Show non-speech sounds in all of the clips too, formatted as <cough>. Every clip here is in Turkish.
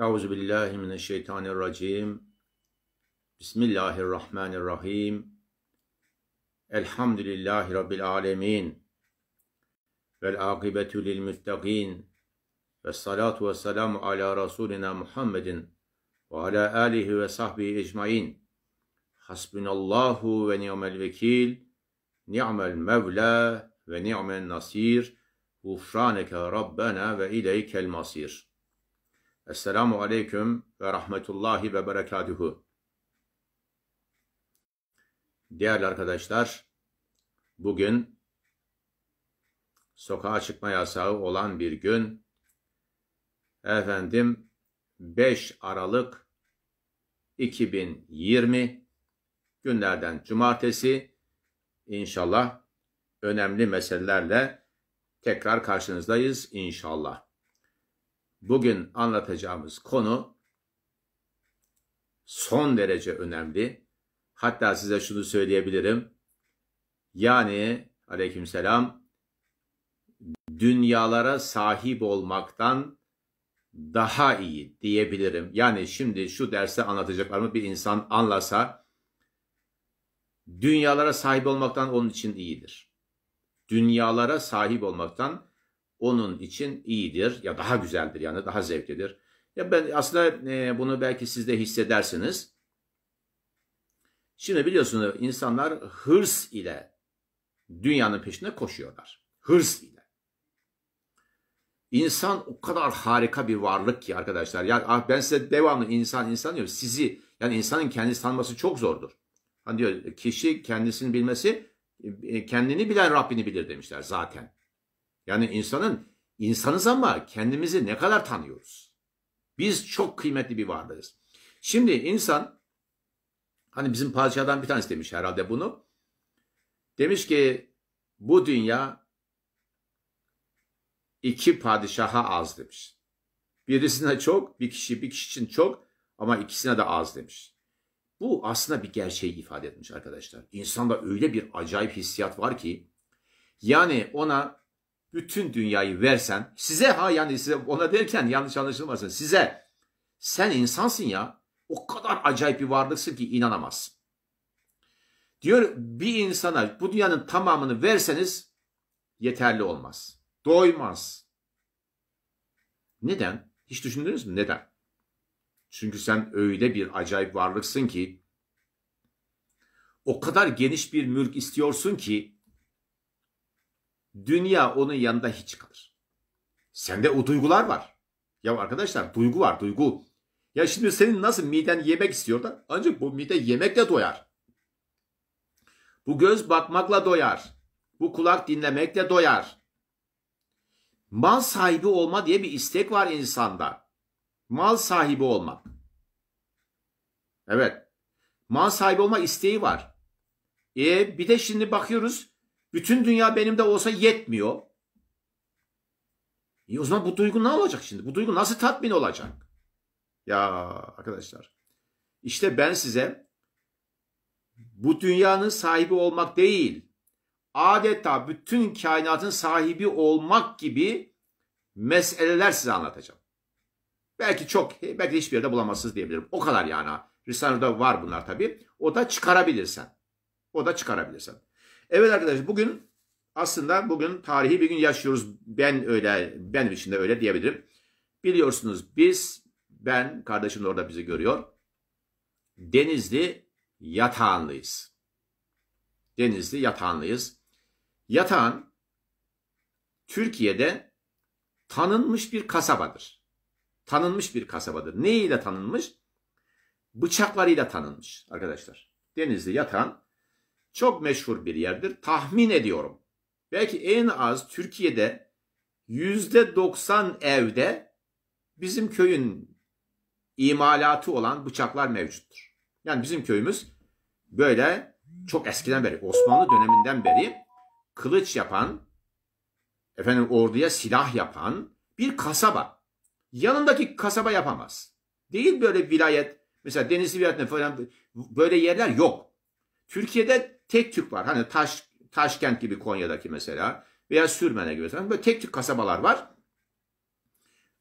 Euzu billahi mineşşeytanirracim. Bismillahirrahmanirrahim. Elhamdülillahi rabbil alamin. Vel akibetu lil muttaqin. Ve salatu ve selamu ala rasulina Muhammedin ve ala alihi ve sahbihi ecmaîn. Hasbunallahu ve ni'mel vekil. Ni'mel mevla ve ni'men nasir. Ufraneke rabbena ve ileykel masir. Esselamu Aleyküm ve Rahmetullahi ve Berekatuhu. Değerli arkadaşlar, bugün sokağa çıkma yasağı olan bir gün, efendim 5 Aralık 2020 günlerden cumartesi İnşallah önemli meselelerle tekrar karşınızdayız inşallah. Bugün anlatacağımız konu son derece önemli. Hatta size şunu söyleyebilirim. Yani aleykümselam dünyalara sahip olmaktan daha iyi diyebilirim. Yani şimdi şu derste anlatacaklarımı bir insan anlasa dünyalara sahip olmaktan onun için iyidir. Dünyalara sahip olmaktan onun için iyidir ya daha güzeldir yani daha zevklidir. Ya ben aslında e, bunu belki siz de hissedersiniz. Şimdi biliyorsunuz insanlar hırs ile dünyanın peşinde koşuyorlar. Hırs ile. İnsan o kadar harika bir varlık ki arkadaşlar. Ya ah, ben size devamlı insan insan diyorum. Sizi yani insanın kendisi tanıması çok zordur. Hani diyor kişi kendisini bilmesi e, kendini bilen Rabbini bilir demişler zaten. Yani insanın insanız ama kendimizi ne kadar tanıyoruz? Biz çok kıymetli bir varlığız. Şimdi insan hani bizim padişahdan bir tanesi demiş herhalde bunu. Demiş ki bu dünya iki padişaha az demiş. Birisine çok, bir kişi bir kişi için çok ama ikisine de az demiş. Bu aslında bir gerçeği ifade etmiş arkadaşlar. İnsanda öyle bir acayip hissiyat var ki yani ona bütün dünyayı versen, size ha yani size ona derken yanlış anlaşılmasın size sen insansın ya o kadar acayip bir varlıksın ki inanamazsın. Diyor bir insana bu dünyanın tamamını verseniz yeterli olmaz. Doymaz. Neden? Hiç düşündünüz mü? Neden? Çünkü sen öyle bir acayip varlıksın ki o kadar geniş bir mülk istiyorsun ki Dünya onun yanında hiç kalır. Sende o duygular var. Ya arkadaşlar duygu var duygu. Ya şimdi senin nasıl miden yemek istiyor da ancak bu mide yemekle doyar. Bu göz bakmakla doyar. Bu kulak dinlemekle doyar. Mal sahibi olma diye bir istek var insanda. Mal sahibi olmak. Evet. Mal sahibi olma isteği var. E bir de şimdi bakıyoruz bütün dünya benim de olsa yetmiyor. E o zaman bu duygu ne olacak şimdi? Bu duygu nasıl tatmin olacak? Ya arkadaşlar. İşte ben size bu dünyanın sahibi olmak değil, adeta bütün kainatın sahibi olmak gibi meseleler size anlatacağım. Belki çok, belki hiçbir yerde bulamazsınız diyebilirim. O kadar yani. Risale'de var bunlar tabii. O da çıkarabilirsen. O da çıkarabilirsen. Evet arkadaşlar bugün aslında bugün tarihi bir gün yaşıyoruz. Ben öyle, ben için de öyle diyebilirim. Biliyorsunuz biz, ben, kardeşim de orada bizi görüyor. Denizli yatağanlıyız. Denizli yatağanlıyız. Yatağan Türkiye'de tanınmış bir kasabadır. Tanınmış bir kasabadır. Neyle tanınmış? Bıçaklarıyla tanınmış arkadaşlar. Denizli yatağan çok meşhur bir yerdir. Tahmin ediyorum. Belki en az Türkiye'de yüzde 90 evde bizim köyün imalatı olan bıçaklar mevcuttur. Yani bizim köyümüz böyle çok eskiden beri Osmanlı döneminden beri kılıç yapan, efendim orduya silah yapan bir kasaba. Yanındaki kasaba yapamaz. Değil böyle vilayet, mesela Denizli vilayetinde falan böyle yerler yok. Türkiye'de tek tük var. Hani Taş, Taşkent gibi Konya'daki mesela veya Sürmene gibi mesela böyle tek tük kasabalar var.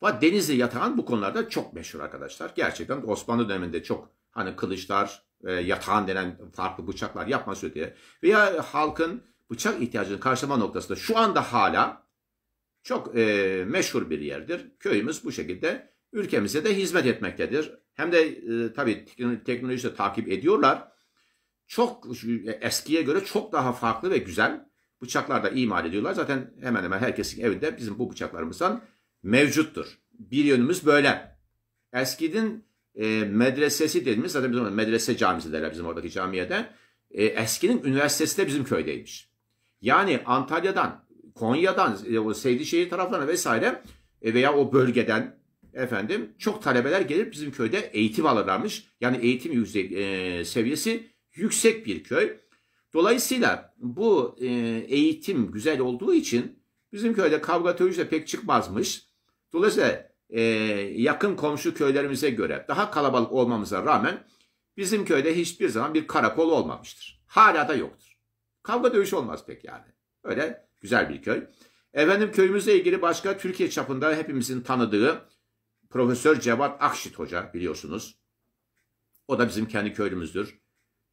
Ve Denizli yatağın bu konularda çok meşhur arkadaşlar. Gerçekten Osmanlı döneminde çok hani kılıçlar, e, yatağın denen farklı bıçaklar yapması diye veya halkın bıçak ihtiyacını karşılama noktasında şu anda hala çok e, meşhur bir yerdir. Köyümüz bu şekilde ülkemize de hizmet etmektedir. Hem de e, tabii teknolojisi de takip ediyorlar çok e, eskiye göre çok daha farklı ve güzel bıçaklar da imal ediyorlar. Zaten hemen hemen herkesin evinde bizim bu bıçaklarımızdan mevcuttur. Bir yönümüz böyle. Eskidin e, medresesi dediğimiz zaten bizim medrese camisi derler bizim oradaki camiyede. E, eskinin üniversitesi de bizim köydeymiş. Yani Antalya'dan, Konya'dan, e, o Seydişehir taraflarına vesaire e, veya o bölgeden efendim çok talebeler gelir bizim köyde eğitim alırlarmış. Yani eğitim yüksek e, seviyesi yüksek bir köy. Dolayısıyla bu e, eğitim güzel olduğu için bizim köyde kavga dövüş de pek çıkmazmış. Dolayısıyla e, yakın komşu köylerimize göre daha kalabalık olmamıza rağmen bizim köyde hiçbir zaman bir karakol olmamıştır. Hala da yoktur. Kavga dövüş olmaz pek yani. Öyle güzel bir köy. Efendim köyümüzle ilgili başka Türkiye çapında hepimizin tanıdığı Profesör Cevat Akşit Hoca biliyorsunuz. O da bizim kendi köylümüzdür.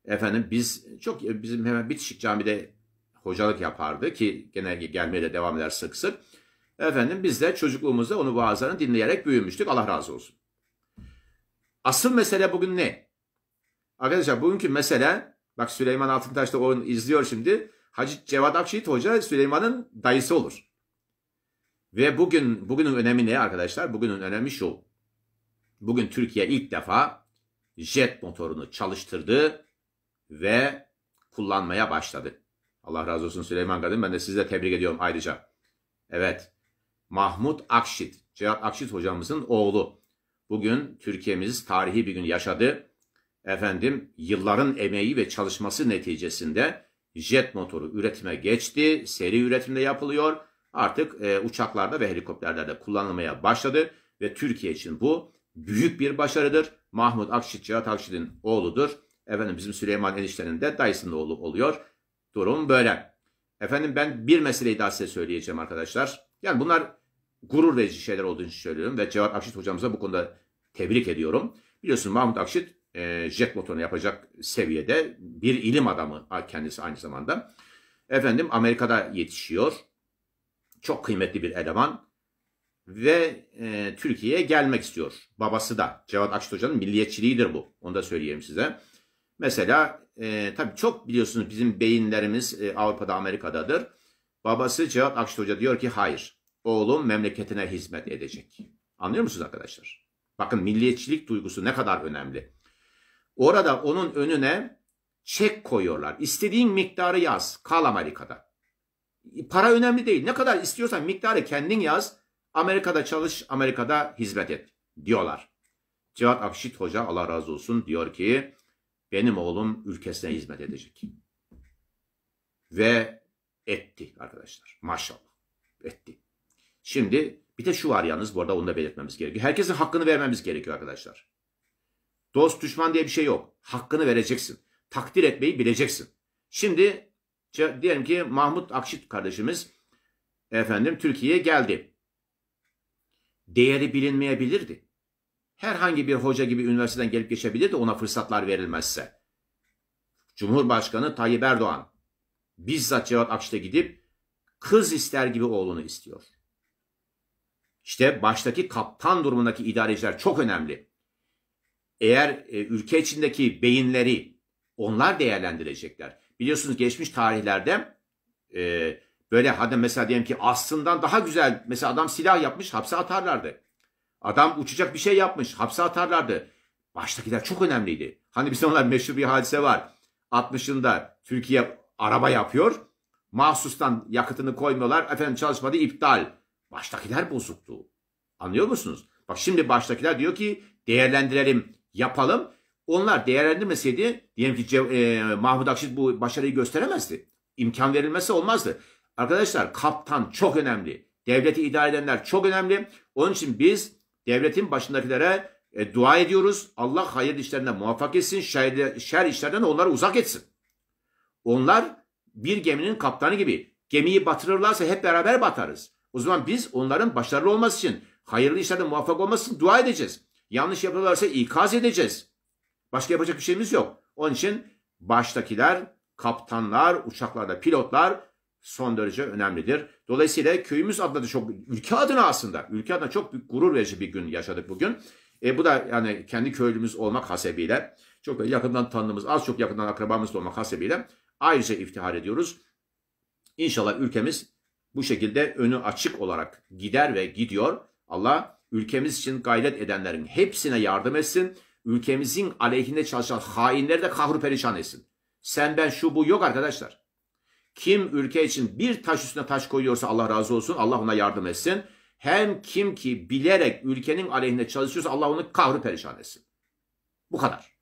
Efendim biz çok bizim hemen bitişik camide hocalık yapardı ki genelde gelmeye de devam eder sık sık. Efendim biz de çocukluğumuzda onu vaazlarını dinleyerek büyümüştük. Allah razı olsun. Asıl mesele bugün ne? Arkadaşlar bugünkü mesele bak Süleyman Altıntaş da onu izliyor şimdi. Hacı Cevat Akşehit Hoca Süleyman'ın dayısı olur. Ve bugün bugünün önemi ne arkadaşlar? Bugünün önemi şu. Bugün Türkiye ilk defa jet motorunu çalıştırdı ve kullanmaya başladı. Allah razı olsun Süleyman Kadın Ben de sizi de tebrik ediyorum ayrıca. Evet. Mahmut Akşit. Cevat Akşit hocamızın oğlu. Bugün Türkiye'miz tarihi bir gün yaşadı. Efendim yılların emeği ve çalışması neticesinde jet motoru üretime geçti. Seri üretimde yapılıyor. Artık e, uçaklarda ve helikopterlerde kullanılmaya başladı. Ve Türkiye için bu büyük bir başarıdır. Mahmut Akşit, Cevat Akşit'in oğludur. Efendim bizim Süleyman Enişte'nin de dayısının oğlu oluyor. Durum böyle. Efendim ben bir meseleyi daha size söyleyeceğim arkadaşlar. Yani bunlar gurur verici şeyler olduğunu söylüyorum ve Cevat Akşit hocamıza bu konuda tebrik ediyorum. Biliyorsun Mahmut Akşit e, jet motorunu yapacak seviyede bir ilim adamı kendisi aynı zamanda. Efendim Amerika'da yetişiyor. Çok kıymetli bir eleman ve e, Türkiye'ye gelmek istiyor. Babası da Cevat Akşit Hoca'nın milliyetçiliğidir bu. Onu da söyleyeyim size. Mesela e, tabii çok biliyorsunuz bizim beyinlerimiz e, Avrupa'da Amerika'dadır. Babası Cevat Akşit Hoca diyor ki hayır oğlum memleketine hizmet edecek. Anlıyor musunuz arkadaşlar? Bakın milliyetçilik duygusu ne kadar önemli. Orada onun önüne çek koyuyorlar. İstediğin miktarı yaz. Kal Amerika'da. E, para önemli değil. Ne kadar istiyorsan miktarı kendin yaz. Amerika'da çalış, Amerika'da hizmet et diyorlar. Cevat Akşit Hoca Allah razı olsun diyor ki benim oğlum ülkesine hizmet edecek. Ve etti arkadaşlar. Maşallah. Etti. Şimdi bir de şu var yalnız bu arada onu da belirtmemiz gerekiyor. Herkesin hakkını vermemiz gerekiyor arkadaşlar. Dost düşman diye bir şey yok. Hakkını vereceksin. Takdir etmeyi bileceksin. Şimdi diyelim ki Mahmut Akşit kardeşimiz efendim Türkiye'ye geldi. Değeri bilinmeyebilirdi herhangi bir hoca gibi üniversiteden gelip geçebilir de ona fırsatlar verilmezse. Cumhurbaşkanı Tayyip Erdoğan bizzat Cevat Akşit'e gidip kız ister gibi oğlunu istiyor. İşte baştaki kaptan durumundaki idareciler çok önemli. Eğer e, ülke içindeki beyinleri onlar değerlendirecekler. Biliyorsunuz geçmiş tarihlerde e, böyle hadi mesela diyelim ki aslından daha güzel mesela adam silah yapmış hapse atarlardı. Adam uçacak bir şey yapmış. Hapse atarlardı. Baştakiler çok önemliydi. Hani bizim onlar meşhur bir hadise var. 60'ında Türkiye araba yapıyor. Mahsustan yakıtını koymuyorlar. Efendim çalışmadı iptal. Baştakiler bozuktu. Anlıyor musunuz? Bak şimdi baştakiler diyor ki değerlendirelim, yapalım. Onlar değerlendirmeseydi diyelim ki e, Mahmut Akşit bu başarıyı gösteremezdi. İmkan verilmesi olmazdı. Arkadaşlar kaptan çok önemli. Devleti idare edenler çok önemli. Onun için biz devletin başındakilere e, dua ediyoruz. Allah hayır işlerine muvaffak etsin. Şer, şer işlerden de onları uzak etsin. Onlar bir geminin kaptanı gibi. Gemiyi batırırlarsa hep beraber batarız. O zaman biz onların başarılı olması için, hayırlı işlerde muvaffak olması için dua edeceğiz. Yanlış yapıyorlarsa ikaz edeceğiz. Başka yapacak bir şeyimiz yok. Onun için baştakiler, kaptanlar, uçaklarda pilotlar son derece önemlidir. Dolayısıyla köyümüz adına da çok ülke adına aslında ülke adına çok büyük gurur verici bir gün yaşadık bugün. E, bu da yani kendi köylümüz olmak hasebiyle çok da yakından tanıdığımız az çok yakından akrabamız da olmak hasebiyle ayrıca iftihar ediyoruz. İnşallah ülkemiz bu şekilde önü açık olarak gider ve gidiyor. Allah ülkemiz için gayret edenlerin hepsine yardım etsin. Ülkemizin aleyhinde çalışan hainleri de kahru perişan etsin. Sen ben şu bu yok arkadaşlar. Kim ülke için bir taş üstüne taş koyuyorsa Allah razı olsun. Allah ona yardım etsin. Hem kim ki bilerek ülkenin aleyhine çalışıyorsa Allah onu kahrı perişan etsin. Bu kadar.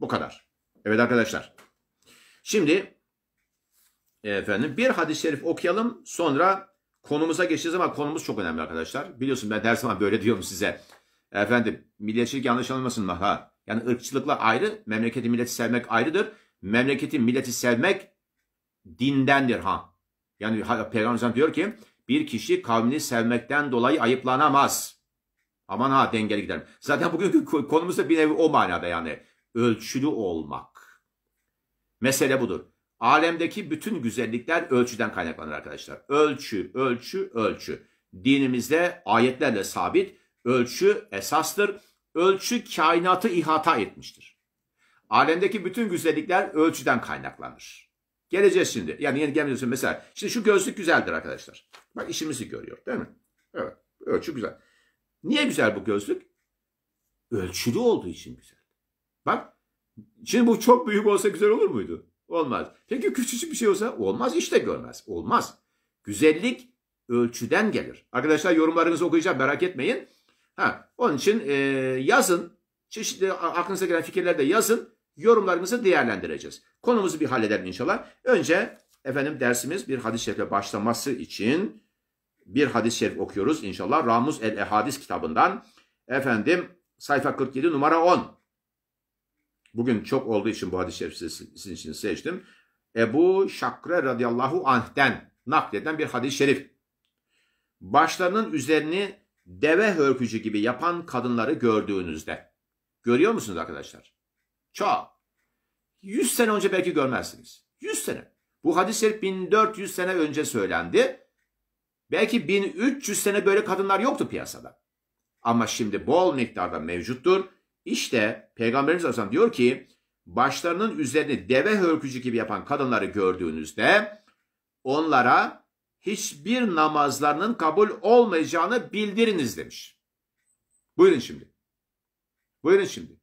Bu kadar. Evet arkadaşlar. Şimdi efendim bir hadis-i şerif okuyalım. Sonra konumuza geçeceğiz ama konumuz çok önemli arkadaşlar. Biliyorsun ben her zaman böyle diyorum size. Efendim milliyetçilik yanlış anılmasın mı? Ha. Yani ırkçılıkla ayrı, memleketi milleti sevmek ayrıdır. Memleketi milleti sevmek dindendir ha. Yani Peygamber diyor ki bir kişi kavmini sevmekten dolayı ayıplanamaz. Aman ha dengeli gidelim. Zaten bugünkü konumuzda bir nevi o manada yani. Ölçülü olmak. Mesele budur. Alemdeki bütün güzellikler ölçüden kaynaklanır arkadaşlar. Ölçü, ölçü, ölçü. Dinimizde ayetlerle sabit ölçü esastır. Ölçü kainatı ihata etmiştir. Alemdeki bütün güzellikler ölçüden kaynaklanır. Geleceğiz şimdi. Yani yeni gelmiyorsun mesela. Şimdi şu gözlük güzeldir arkadaşlar. Bak işimizi görüyor değil mi? Evet. Ölçü güzel. Niye güzel bu gözlük? Ölçülü olduğu için güzel. Bak. Şimdi bu çok büyük olsa güzel olur muydu? Olmaz. Peki küçücük bir şey olsa? Olmaz. işte görmez. Olmaz. Güzellik ölçüden gelir. Arkadaşlar yorumlarınızı okuyacağım merak etmeyin. Ha, onun için e, yazın. Çeşitli aklınıza gelen fikirlerde yazın yorumlarımızı değerlendireceğiz. Konumuzu bir halledelim inşallah. Önce efendim dersimiz bir hadis-i şerife başlaması için bir hadis-i şerif okuyoruz inşallah. Ramuz el Ehadis kitabından efendim sayfa 47 numara 10. Bugün çok olduğu için bu hadis-i şerifi sizin için seçtim. Ebu Şakre radıyallahu anh'den nakleden bir hadis-i şerif. Başlarının üzerini deve hörkücü gibi yapan kadınları gördüğünüzde. Görüyor musunuz arkadaşlar? Çağ. 100 sene önce belki görmezsiniz. 100 sene. Bu hadis-i şerif 1400 sene önce söylendi. Belki 1300 sene böyle kadınlar yoktu piyasada. Ama şimdi bol miktarda mevcuttur. İşte Peygamberimiz Aleyhisselam diyor ki başlarının üzerini deve hörkücü gibi yapan kadınları gördüğünüzde onlara hiçbir namazlarının kabul olmayacağını bildiriniz demiş. Buyurun şimdi. Buyurun şimdi.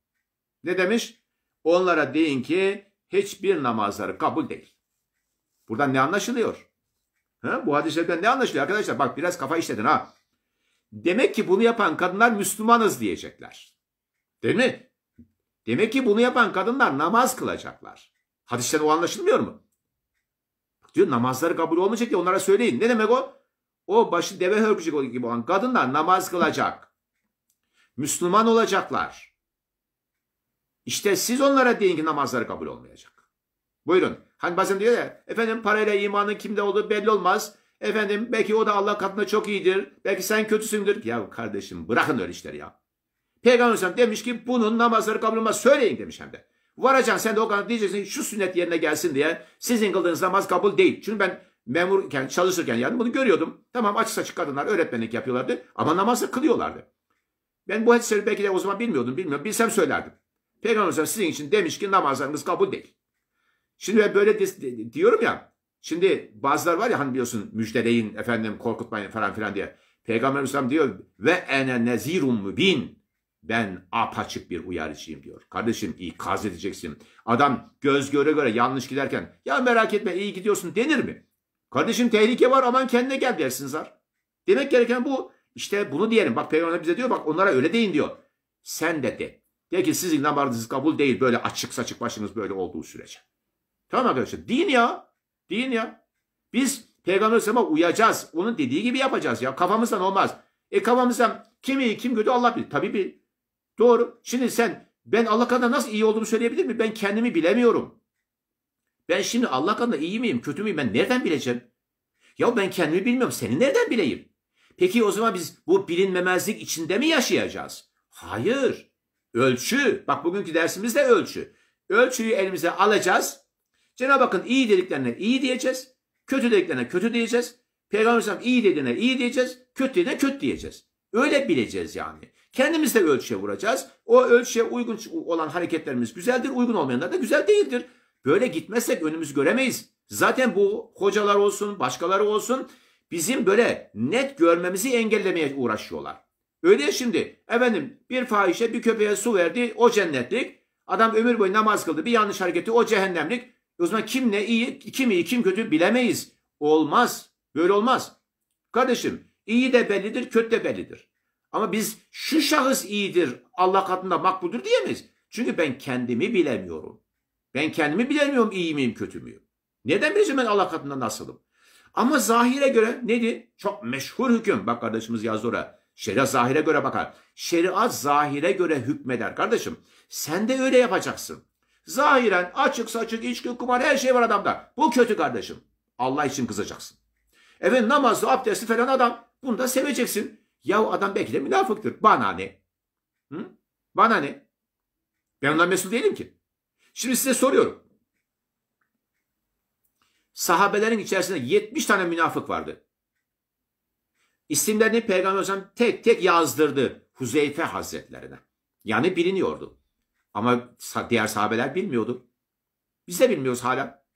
Ne demiş? Onlara deyin ki hiçbir namazları kabul değil. Buradan ne anlaşılıyor? Ha? Bu hadislerden ne anlaşılıyor arkadaşlar? Bak biraz kafa işledin ha. Demek ki bunu yapan kadınlar Müslümanız diyecekler. Değil mi? Demek ki bunu yapan kadınlar namaz kılacaklar. Hadisten o anlaşılmıyor mu? Diyor namazları kabul olmayacak diye onlara söyleyin. Ne demek o? O başı deve hörgücü gibi olan kadınlar namaz kılacak. Müslüman olacaklar. İşte siz onlara deyin ki namazları kabul olmayacak. Buyurun. Hani bazen diyor ya efendim parayla imanın kimde olduğu belli olmaz. Efendim belki o da Allah katında çok iyidir. Belki sen kötüsündür. Ya kardeşim bırakın öyle işleri ya. Peygamber Hüseyin demiş ki bunun namazları kabul olmaz. Söyleyin demiş hem de. Varacaksın sen de o kadar diyeceksin şu sünnet yerine gelsin diye. Sizin kıldığınız namaz kabul değil. Çünkü ben memurken çalışırken yani bunu görüyordum. Tamam açık saçık kadınlar öğretmenlik yapıyorlardı ama namazı kılıyorlardı. Ben bu hadisleri belki de o zaman bilmiyordum bilmiyorum. Bilsem söylerdim. Peygamber Efendimiz sizin için demiş ki namazlarınız kabul değil. Şimdi ben böyle diyorum ya. Şimdi bazılar var ya hani biliyorsun müjdeleyin efendim korkutmayın falan filan diye. Peygamber Efendimiz diyor ve ene nezirun mübin. Ben apaçık bir uyarıcıyım diyor. Kardeşim ikaz edeceksin. Adam göz göre göre yanlış giderken ya merak etme iyi gidiyorsun denir mi? Kardeşim tehlike var aman kendine gel dersin zar. Demek gereken bu. İşte bunu diyelim. Bak Peygamber bize diyor bak onlara öyle deyin diyor. Sen de de. De ki sizin namazınız kabul değil böyle açık saçık başınız böyle olduğu sürece. Tamam arkadaşlar din ya. Din ya. Biz Peygamber Aleyhisselam'a uyacağız. Onun dediği gibi yapacağız ya. Kafamızdan olmaz. E kafamızdan kim iyi kim kötü Allah bilir. Tabii bir Doğru. Şimdi sen ben Allah kadar nasıl iyi olduğumu söyleyebilir mi? Ben kendimi bilemiyorum. Ben şimdi Allah kadar iyi miyim kötü müyüm ben nereden bileceğim? Ya ben kendimi bilmiyorum seni nereden bileyim? Peki o zaman biz bu bilinmemezlik içinde mi yaşayacağız? Hayır. Ölçü. Bak bugünkü dersimiz de ölçü. Ölçüyü elimize alacağız. Cenab-ı Hakk'ın iyi dediklerine iyi diyeceğiz. Kötü dediklerine kötü diyeceğiz. Peygamber iyi dediğine iyi diyeceğiz. Kötü dediğine kötü diyeceğiz. Öyle bileceğiz yani. Kendimiz de ölçüye vuracağız. O ölçüye uygun olan hareketlerimiz güzeldir. Uygun olmayanlar da güzel değildir. Böyle gitmezsek önümüzü göremeyiz. Zaten bu hocalar olsun, başkaları olsun bizim böyle net görmemizi engellemeye uğraşıyorlar. Öyle ya şimdi. Efendim bir fahişe bir köpeğe su verdi o cennetlik. Adam ömür boyu namaz kıldı. Bir yanlış hareketi o cehennemlik. E o zaman kim ne iyi, kim iyi, kim kötü bilemeyiz. Olmaz. Böyle olmaz. Kardeşim iyi de bellidir, kötü de bellidir. Ama biz şu şahıs iyidir, Allah katında makbuldür diyemeyiz. Çünkü ben kendimi bilemiyorum. Ben kendimi bilemiyorum iyi miyim, kötü müyüm? Neden bileceğim ben Allah katında nasılım? Ama zahire göre nedir? Çok meşhur hüküm. Bak kardeşimiz yazdı oraya. Şeriat zahire göre bakar. Şeriat zahire göre hükmeder kardeşim. Sen de öyle yapacaksın. Zahiren açık saçık içki kumar her şey var adamda. Bu kötü kardeşim. Allah için kızacaksın. Evet namazı abdesti falan adam. Bunu da seveceksin. Ya adam belki de münafıktır. Bana ne? Hı? Bana ne? Ben ondan mesul değilim ki. Şimdi size soruyorum. Sahabelerin içerisinde 70 tane münafık vardı. İsimlerini Peygamber Hocam tek tek yazdırdı Huzeyfe Hazretlerine. Yani biliniyordu. Ama diğer sahabeler bilmiyordu. Biz de bilmiyoruz hala.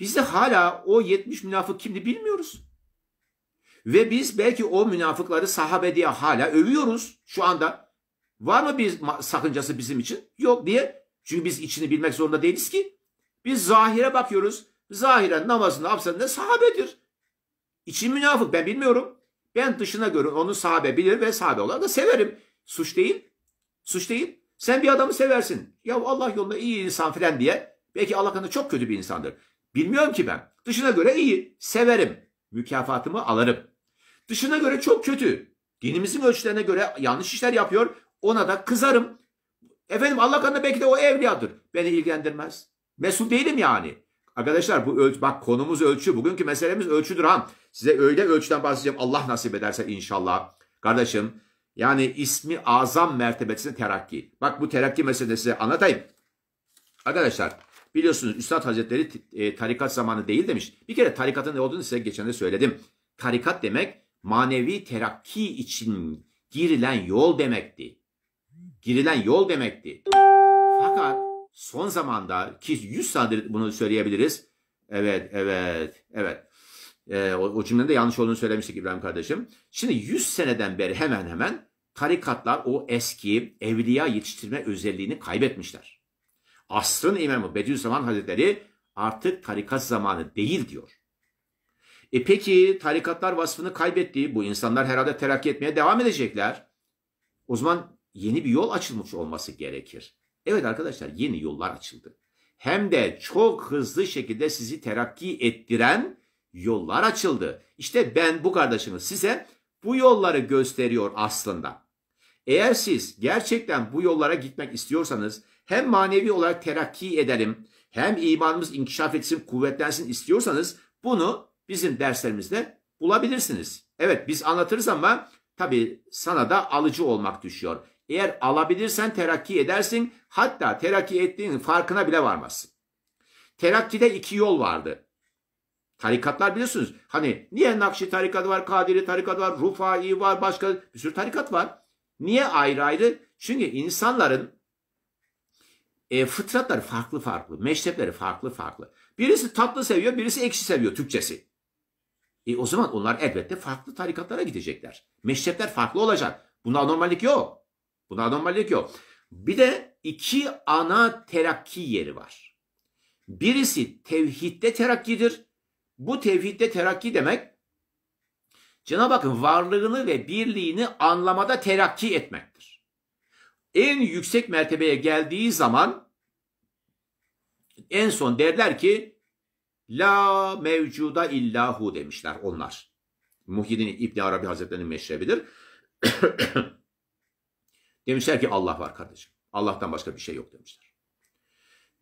Biz de hala o 70 münafık kimdi bilmiyoruz. Ve biz belki o münafıkları sahabe diye hala övüyoruz şu anda. Var mı bir sakıncası bizim için? Yok diye. Çünkü biz içini bilmek zorunda değiliz ki. Biz zahire bakıyoruz. Zahiren namazında, absende sahabedir. İçi münafık ben bilmiyorum. Ben dışına göre onu sahabe bilir ve sahabe olarak da severim. Suç değil. Suç değil. Sen bir adamı seversin. Ya Allah yolunda iyi insan filan diye. Belki Allah katında çok kötü bir insandır. Bilmiyorum ki ben. Dışına göre iyi. Severim. Mükafatımı alırım. Dışına göre çok kötü. Dinimizin ölçülerine göre yanlış işler yapıyor. Ona da kızarım. Efendim Allah katında belki de o evliyadır. Beni ilgilendirmez. Mesul değilim yani. Arkadaşlar bu ölçü, bak konumuz ölçü. Bugünkü meselemiz ölçüdür ha. Size öyle ölçüden bahsedeceğim Allah nasip ederse inşallah. Kardeşim yani ismi azam mertebesine terakki. Bak bu terakki meselesini size anlatayım. Arkadaşlar biliyorsunuz Üstad Hazretleri e, tarikat zamanı değil demiş. Bir kere tarikatın ne olduğunu size geçen de söyledim. Tarikat demek manevi terakki için girilen yol demekti. Girilen yol demekti. Fakat son zamanda ki 100 senedir bunu söyleyebiliriz. Evet, evet, evet. E, o, o cümlenin de yanlış olduğunu söylemiştik İbrahim kardeşim. Şimdi 100 seneden beri hemen hemen tarikatlar o eski evliya yetiştirme özelliğini kaybetmişler. Asrın imamı Bediüzzaman Hazretleri artık tarikat zamanı değil diyor. E peki tarikatlar vasfını kaybettiği bu insanlar herhalde terakki etmeye devam edecekler. O zaman yeni bir yol açılmış olması gerekir. Evet arkadaşlar yeni yollar açıldı. Hem de çok hızlı şekilde sizi terakki ettiren yollar açıldı. İşte ben bu kardeşimiz size bu yolları gösteriyor aslında. Eğer siz gerçekten bu yollara gitmek istiyorsanız hem manevi olarak terakki edelim hem imanımız inkişaf etsin, kuvvetlensin istiyorsanız bunu bizim derslerimizde bulabilirsiniz. Evet biz anlatırız ama tabi sana da alıcı olmak düşüyor. Eğer alabilirsen terakki edersin. Hatta terakki ettiğinin farkına bile varmazsın. Terakkide iki yol vardı. Tarikatlar biliyorsunuz. Hani niye Nakşi tarikatı var, Kadiri tarikatı var, Rufai var, başka bir sürü tarikat var. Niye ayrı ayrı? Çünkü insanların e, fıtratları farklı farklı, meşrepleri farklı farklı. Birisi tatlı seviyor, birisi ekşi seviyor Türkçesi. E o zaman onlar elbette farklı tarikatlara gidecekler. Meşrepler farklı olacak. Bunda anormallik yok. Buna anormallik yok. Bir de iki ana terakki yeri var. Birisi tevhidde terakkidir. Bu tevhidde terakki demek Cenab-ı Hakk'ın varlığını ve birliğini anlamada terakki etmektir. En yüksek mertebeye geldiği zaman en son derler ki La mevcuda illahu demişler onlar. Muhyiddin İbni Arabi Hazretleri'nin meşrebidir. <clears throat> Demişler ki Allah var kardeşim. Allah'tan başka bir şey yok demişler.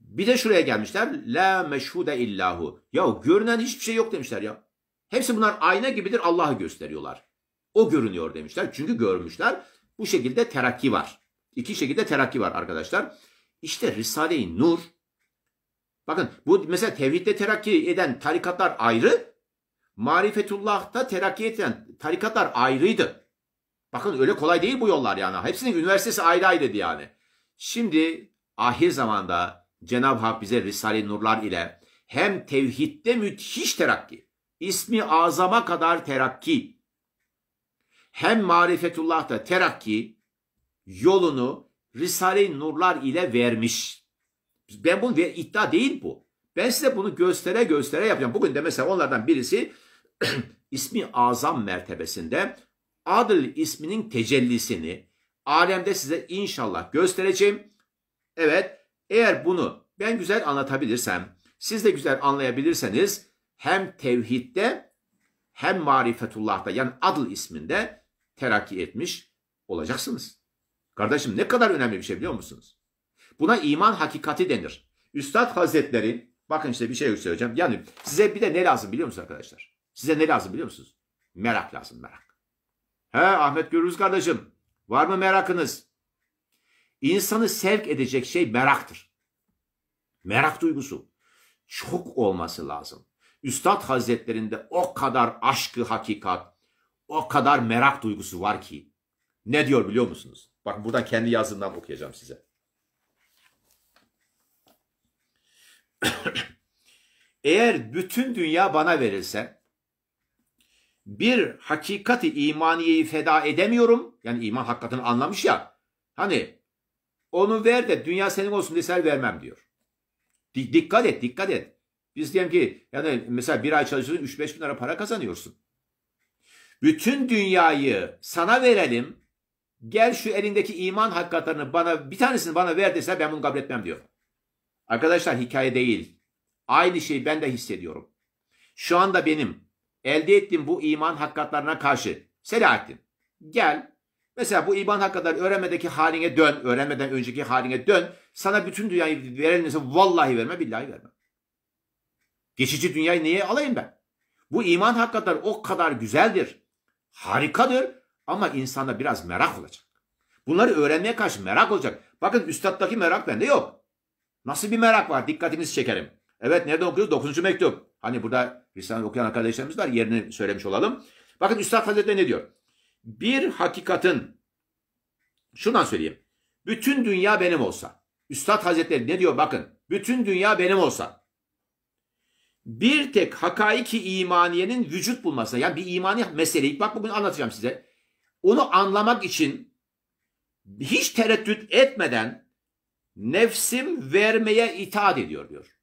Bir de şuraya gelmişler. La meşhude illahu. Ya görünen hiçbir şey yok demişler ya. Hepsi bunlar ayna gibidir Allah'ı gösteriyorlar. O görünüyor demişler. Çünkü görmüşler. Bu şekilde terakki var. İki şekilde terakki var arkadaşlar. İşte Risale-i Nur. Bakın bu mesela tevhidde terakki eden tarikatlar ayrı. Marifetullah'ta terakki eden tarikatlar ayrıydı. Bakın öyle kolay değil bu yollar yani. Hepsinin üniversitesi ayrı ayrıydı yani. Şimdi ahir zamanda Cenab-ı Hak bize Risale-i Nurlar ile hem tevhidde müthiş terakki, ismi azama kadar terakki, hem marifetullah'ta terakki yolunu Risale-i Nurlar ile vermiş. Ben bunu iddia değil bu. Ben size bunu göstere göstere yapacağım. Bugün de mesela onlardan birisi <clears throat> ismi azam mertebesinde adil isminin tecellisini alemde size inşallah göstereceğim. Evet eğer bunu ben güzel anlatabilirsem, siz de güzel anlayabilirseniz hem tevhidde hem marifetullah'ta yani adıl isminde terakki etmiş olacaksınız. Kardeşim ne kadar önemli bir şey biliyor musunuz? Buna iman hakikati denir. Üstad Hazretleri bakın işte bir şey söyleyeceğim Yani size bir de ne lazım biliyor musunuz arkadaşlar? Size ne lazım biliyor musunuz? Merak lazım merak. He Ahmet görürüz kardeşim. Var mı merakınız? İnsanı sevk edecek şey meraktır. Merak duygusu. Çok olması lazım. Üstad Hazretlerinde o kadar aşkı hakikat, o kadar merak duygusu var ki. Ne diyor biliyor musunuz? Bak buradan kendi yazından okuyacağım size. <clears throat> Eğer bütün dünya bana verilse bir hakikati imaniyeyi feda edemiyorum. Yani iman hakikatini anlamış ya. Hani onu ver de dünya senin olsun deser vermem diyor. D- dikkat et dikkat et. Biz diyelim ki yani mesela bir ay çalışıyorsun 3-5 bin lira para kazanıyorsun. Bütün dünyayı sana verelim. Gel şu elindeki iman hakikatlarını bana bir tanesini bana ver dese ben bunu kabul etmem diyor. Arkadaşlar hikaye değil. Aynı şeyi ben de hissediyorum. Şu anda benim Elde ettin bu iman hakikatlarına karşı. Selahattin gel mesela bu iman hakikatları öğrenmedeki haline dön. Öğrenmeden önceki haline dön. Sana bütün dünyayı verilmese vallahi verme billahi verme. Geçici dünyayı niye alayım ben? Bu iman hakikatları o kadar güzeldir. Harikadır ama insanda biraz merak olacak. Bunları öğrenmeye karşı merak olacak. Bakın üstaddaki merak bende yok. Nasıl bir merak var? Dikkatinizi çekerim. Evet nerede okuyoruz? Dokuzuncu mektup. Hani burada Risale okuyan arkadaşlarımız var yerini söylemiş olalım. Bakın Üstad Hazretleri ne diyor? Bir hakikatin şundan söyleyeyim. Bütün dünya benim olsa. Üstad Hazretleri ne diyor bakın. Bütün dünya benim olsa. Bir tek hakaiki imaniyenin vücut bulması. Yani bir imani meseleyi bak bugün anlatacağım size. Onu anlamak için hiç tereddüt etmeden nefsim vermeye itaat ediyor diyor.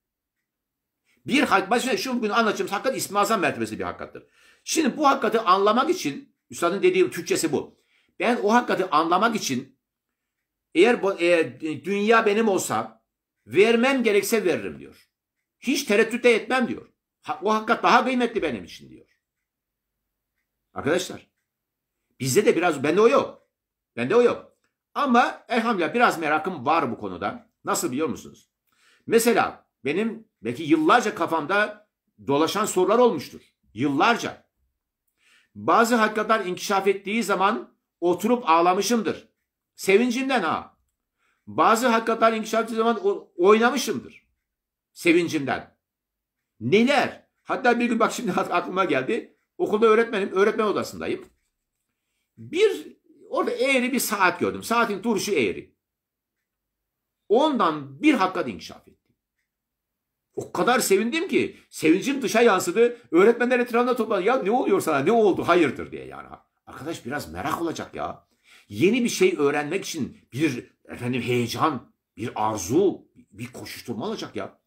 Bir hak, başka şu bugün anlatacağımız hakikat ismi azam mertebesi bir hakikattır. Şimdi bu hakikati anlamak için, üstadın dediği Türkçesi bu. Ben o hakikati anlamak için eğer e, dünya benim olsa vermem gerekse veririm diyor. Hiç tereddüte etmem diyor. o hakikat daha kıymetli benim için diyor. Arkadaşlar bizde de biraz bende o yok. Bende o yok. Ama elhamdülillah biraz merakım var bu konuda. Nasıl biliyor musunuz? Mesela benim belki yıllarca kafamda dolaşan sorular olmuştur. Yıllarca. Bazı hakikatler inkişaf ettiği zaman oturup ağlamışımdır. Sevincimden ha. Bazı hakikatler inkişaf ettiği zaman oynamışımdır. Sevincimden. Neler? Hatta bir gün bak şimdi aklıma geldi. Okulda öğretmenim, öğretmen odasındayım. Bir orada eğri bir saat gördüm. Saatin duruşu eğri. Ondan bir hakikat inkişaf etti. O kadar sevindim ki sevincim dışa yansıdı. Öğretmenler etrafında toplandı. Ya ne oluyor sana ne oldu hayırdır diye yani. Arkadaş biraz merak olacak ya. Yeni bir şey öğrenmek için bir efendim heyecan, bir arzu, bir koşuşturma olacak ya.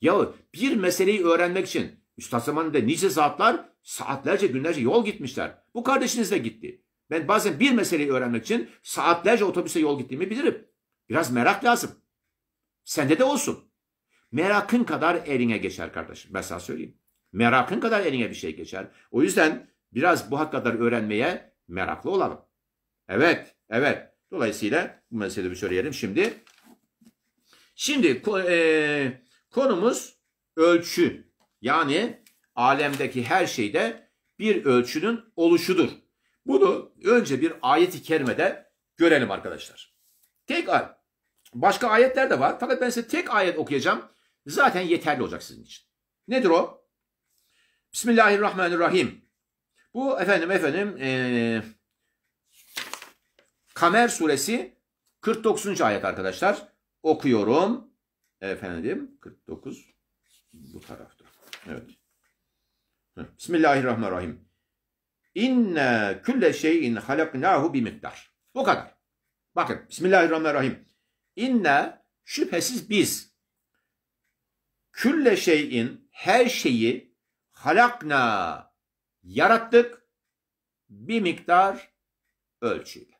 Ya bir meseleyi öğrenmek için Üstad zamanında nice saatler saatlerce günlerce yol gitmişler. Bu kardeşiniz de gitti. Ben bazen bir meseleyi öğrenmek için saatlerce otobüse yol gittiğimi bilirim. Biraz merak lazım. Sende de olsun. Merakın kadar eline geçer kardeşim. Ben sana söyleyeyim. Merakın kadar eline bir şey geçer. O yüzden biraz bu hakikaten öğrenmeye meraklı olalım. Evet, evet. Dolayısıyla bu meseleyi bir söyleyelim şimdi. Şimdi e, konumuz ölçü. Yani alemdeki her şeyde bir ölçünün oluşudur. Bunu önce bir ayeti kerimede görelim arkadaşlar. Tek ay. Başka ayetler de var. Fakat ben size tek ayet okuyacağım zaten yeterli olacak sizin için. Nedir o? Bismillahirrahmanirrahim. Bu efendim efendim ee, Kamer suresi 49. ayet arkadaşlar. Okuyorum. Efendim 49 bu tarafta. Evet. Bismillahirrahmanirrahim. İnne külle şeyin halaknahu bi miktar. Bu kadar. Bakın. Bismillahirrahmanirrahim. İnne şüphesiz biz Külle şeyin her şeyi halakna yarattık bir miktar ölçüyle.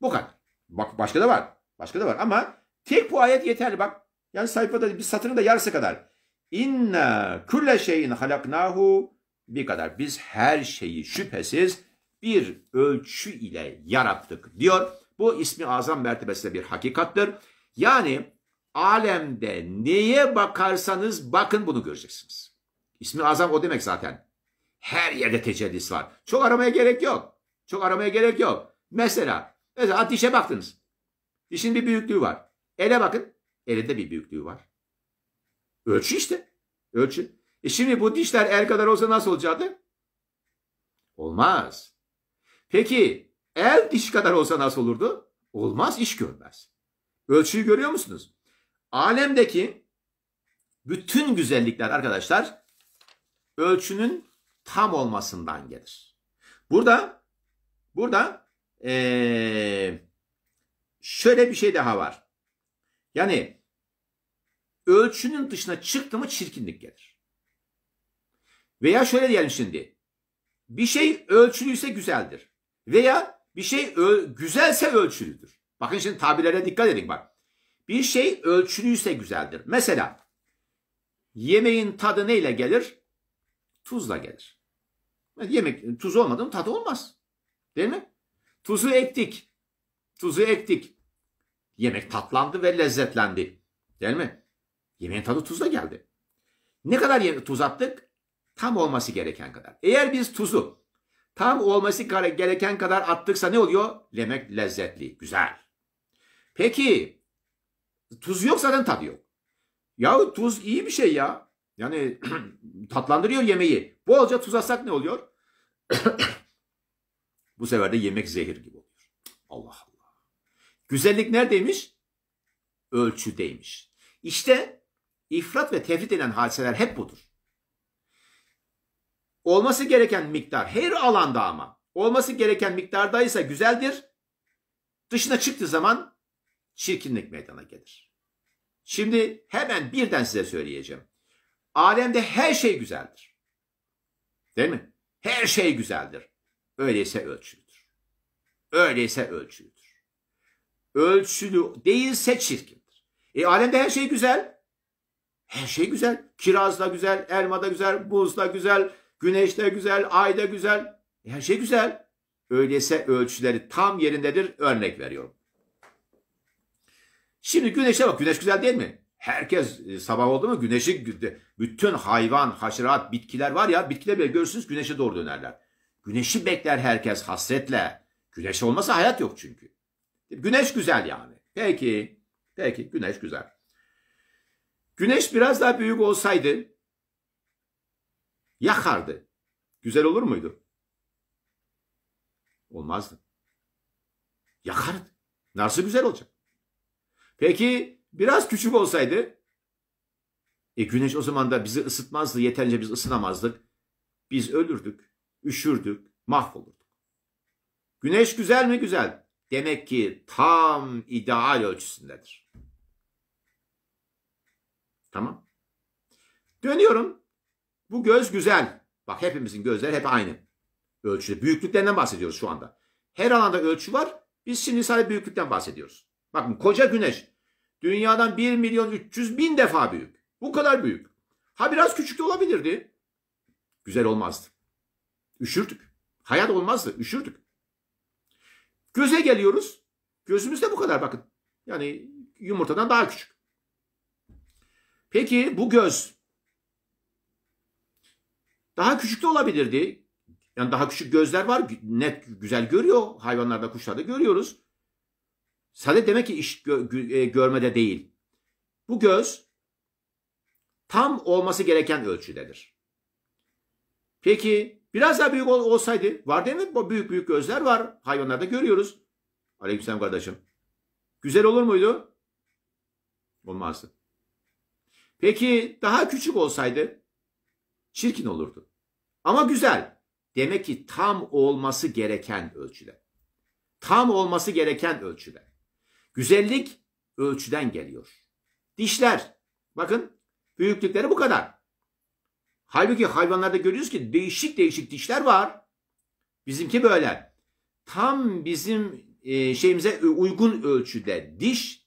Bu kadar. Bak başka da var. Başka da var ama tek bu ayet yeterli bak. Yani sayfada bir satırın da yarısı kadar. İnna külle şeyin halaknahu bir kadar. Biz her şeyi şüphesiz bir ölçü ile yarattık diyor. Bu ismi azam mertebesinde bir hakikattır Yani alemde neye bakarsanız bakın bunu göreceksiniz. İsmi azam o demek zaten. Her yerde tecellisi var. Çok aramaya gerek yok. Çok aramaya gerek yok. Mesela, mesela dişe baktınız. Dişin bir büyüklüğü var. Ele bakın. Elinde bir büyüklüğü var. Ölçü işte. Ölçü. E şimdi bu dişler el er kadar olsa nasıl olacaktı? Olmaz. Peki el diş kadar olsa nasıl olurdu? Olmaz iş görmez. Ölçüyü görüyor musunuz? alemdeki bütün güzellikler arkadaşlar ölçünün tam olmasından gelir. Burada burada ee, şöyle bir şey daha var. Yani ölçünün dışına çıktı mı çirkinlik gelir. Veya şöyle diyelim şimdi. Bir şey ölçülüyse güzeldir. Veya bir şey güzelse ölçülüdür. Bakın şimdi tabirlere dikkat edin bak. Bir şey ölçülüyse güzeldir. Mesela yemeğin tadı neyle gelir? Tuzla gelir. Yemek tuz olmadı mı tadı olmaz. Değil mi? Tuzu ektik. Tuzu ektik. Yemek tatlandı ve lezzetlendi. Değil mi? Yemeğin tadı tuzla geldi. Ne kadar tuz attık? Tam olması gereken kadar. Eğer biz tuzu tam olması gereken kadar attıksa ne oluyor? Yemek lezzetli, güzel. Peki Tuz yok zaten tadı yok. Ya tuz iyi bir şey ya. Yani <clears throat> tatlandırıyor yemeği. Bolca tuz atsak ne oluyor? <clears throat> Bu sefer de yemek zehir gibi oluyor. Allah Allah. Güzellik neredeymiş? Ölçüdeymiş. İşte ifrat ve tefrit eden hadiseler hep budur. Olması gereken miktar her alanda ama olması gereken miktardaysa güzeldir. Dışına çıktığı zaman çirkinlik meydana gelir. Şimdi hemen birden size söyleyeceğim. Alemde her şey güzeldir. Değil mi? Her şey güzeldir. Öyleyse ölçülüdür. Öyleyse ölçülüdür. Ölçülü değilse çirkindir. E alemde her şey güzel. Her şey güzel. Kiraz da güzel, elma da güzel, buz da güzel, güneş de güzel, ay da güzel. E her şey güzel. Öyleyse ölçüleri tam yerindedir. Örnek veriyorum. Şimdi güneşe bak. Güneş güzel değil mi? Herkes e, sabah oldu mu güneşi bütün hayvan, haşerat, bitkiler var ya bitkiler bile görürsünüz güneşe doğru dönerler. Güneşi bekler herkes hasretle. Güneş olmasa hayat yok çünkü. Güneş güzel yani. Peki. Peki güneş güzel. Güneş biraz daha büyük olsaydı yakardı. Güzel olur muydu? Olmazdı. Yakardı. Nasıl güzel olacak? Peki biraz küçük olsaydı? E güneş o zaman da bizi ısıtmazdı. Yeterince biz ısınamazdık. Biz ölürdük, üşürdük, mahvolurduk. Güneş güzel mi? Güzel. Demek ki tam ideal ölçüsündedir. Tamam. Dönüyorum. Bu göz güzel. Bak hepimizin gözleri hep aynı. Ölçüde. Büyüklüklerinden bahsediyoruz şu anda. Her alanda ölçü var. Biz şimdi sadece büyüklükten bahsediyoruz. Bakın koca güneş dünyadan 1 milyon 300 bin defa büyük. Bu kadar büyük. Ha biraz küçük de olabilirdi. Güzel olmazdı. Üşürdük. Hayat olmazdı. Üşürdük. Göze geliyoruz. Gözümüz de bu kadar bakın. Yani yumurtadan daha küçük. Peki bu göz daha küçük de olabilirdi. Yani daha küçük gözler var. Net güzel görüyor. Hayvanlarda, kuşlarda görüyoruz. Sade demek ki iş gö- e, görmede değil. Bu göz tam olması gereken ölçüdedir. Peki biraz daha büyük olsaydı var değil mi? Büyük büyük gözler var. Hayvanlarda görüyoruz. Aleykümselam kardeşim. Güzel olur muydu? Olmazdı. Peki daha küçük olsaydı çirkin olurdu. Ama güzel. Demek ki tam olması gereken ölçüde. Tam olması gereken ölçüde. Güzellik ölçüden geliyor. Dişler bakın büyüklükleri bu kadar. Halbuki hayvanlarda görüyoruz ki değişik değişik dişler var. Bizimki böyle. Tam bizim e, şeyimize e, uygun ölçüde diş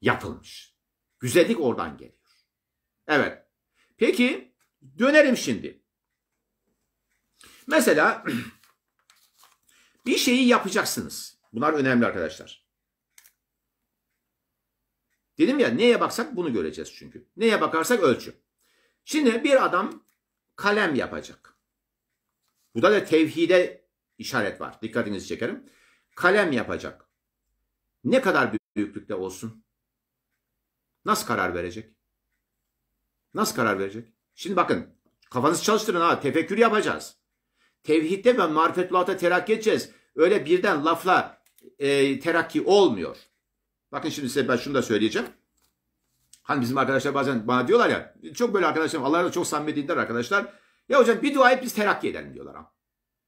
yapılmış. Güzellik oradan geliyor. Evet. Peki dönelim şimdi. Mesela <clears throat> bir şeyi yapacaksınız. Bunlar önemli arkadaşlar. Dedim ya neye baksak bunu göreceğiz çünkü. Neye bakarsak ölçü. Şimdi bir adam kalem yapacak. Bu da, da tevhide işaret var. Dikkatinizi çekerim. Kalem yapacak. Ne kadar büyüklükte olsun? Nasıl karar verecek? Nasıl karar verecek? Şimdi bakın kafanızı çalıştırın ha tefekkür yapacağız. Tevhidde ve marifetullah'ta terakki edeceğiz. Öyle birden lafla e, terakki olmuyor. Bakın şimdi size ben şunu da söyleyeceğim. Hani bizim arkadaşlar bazen bana diyorlar ya. Çok böyle arkadaşlarım Allah'a çok samimi dindar arkadaşlar. Ya hocam bir dua et biz terakki edelim diyorlar. Ama.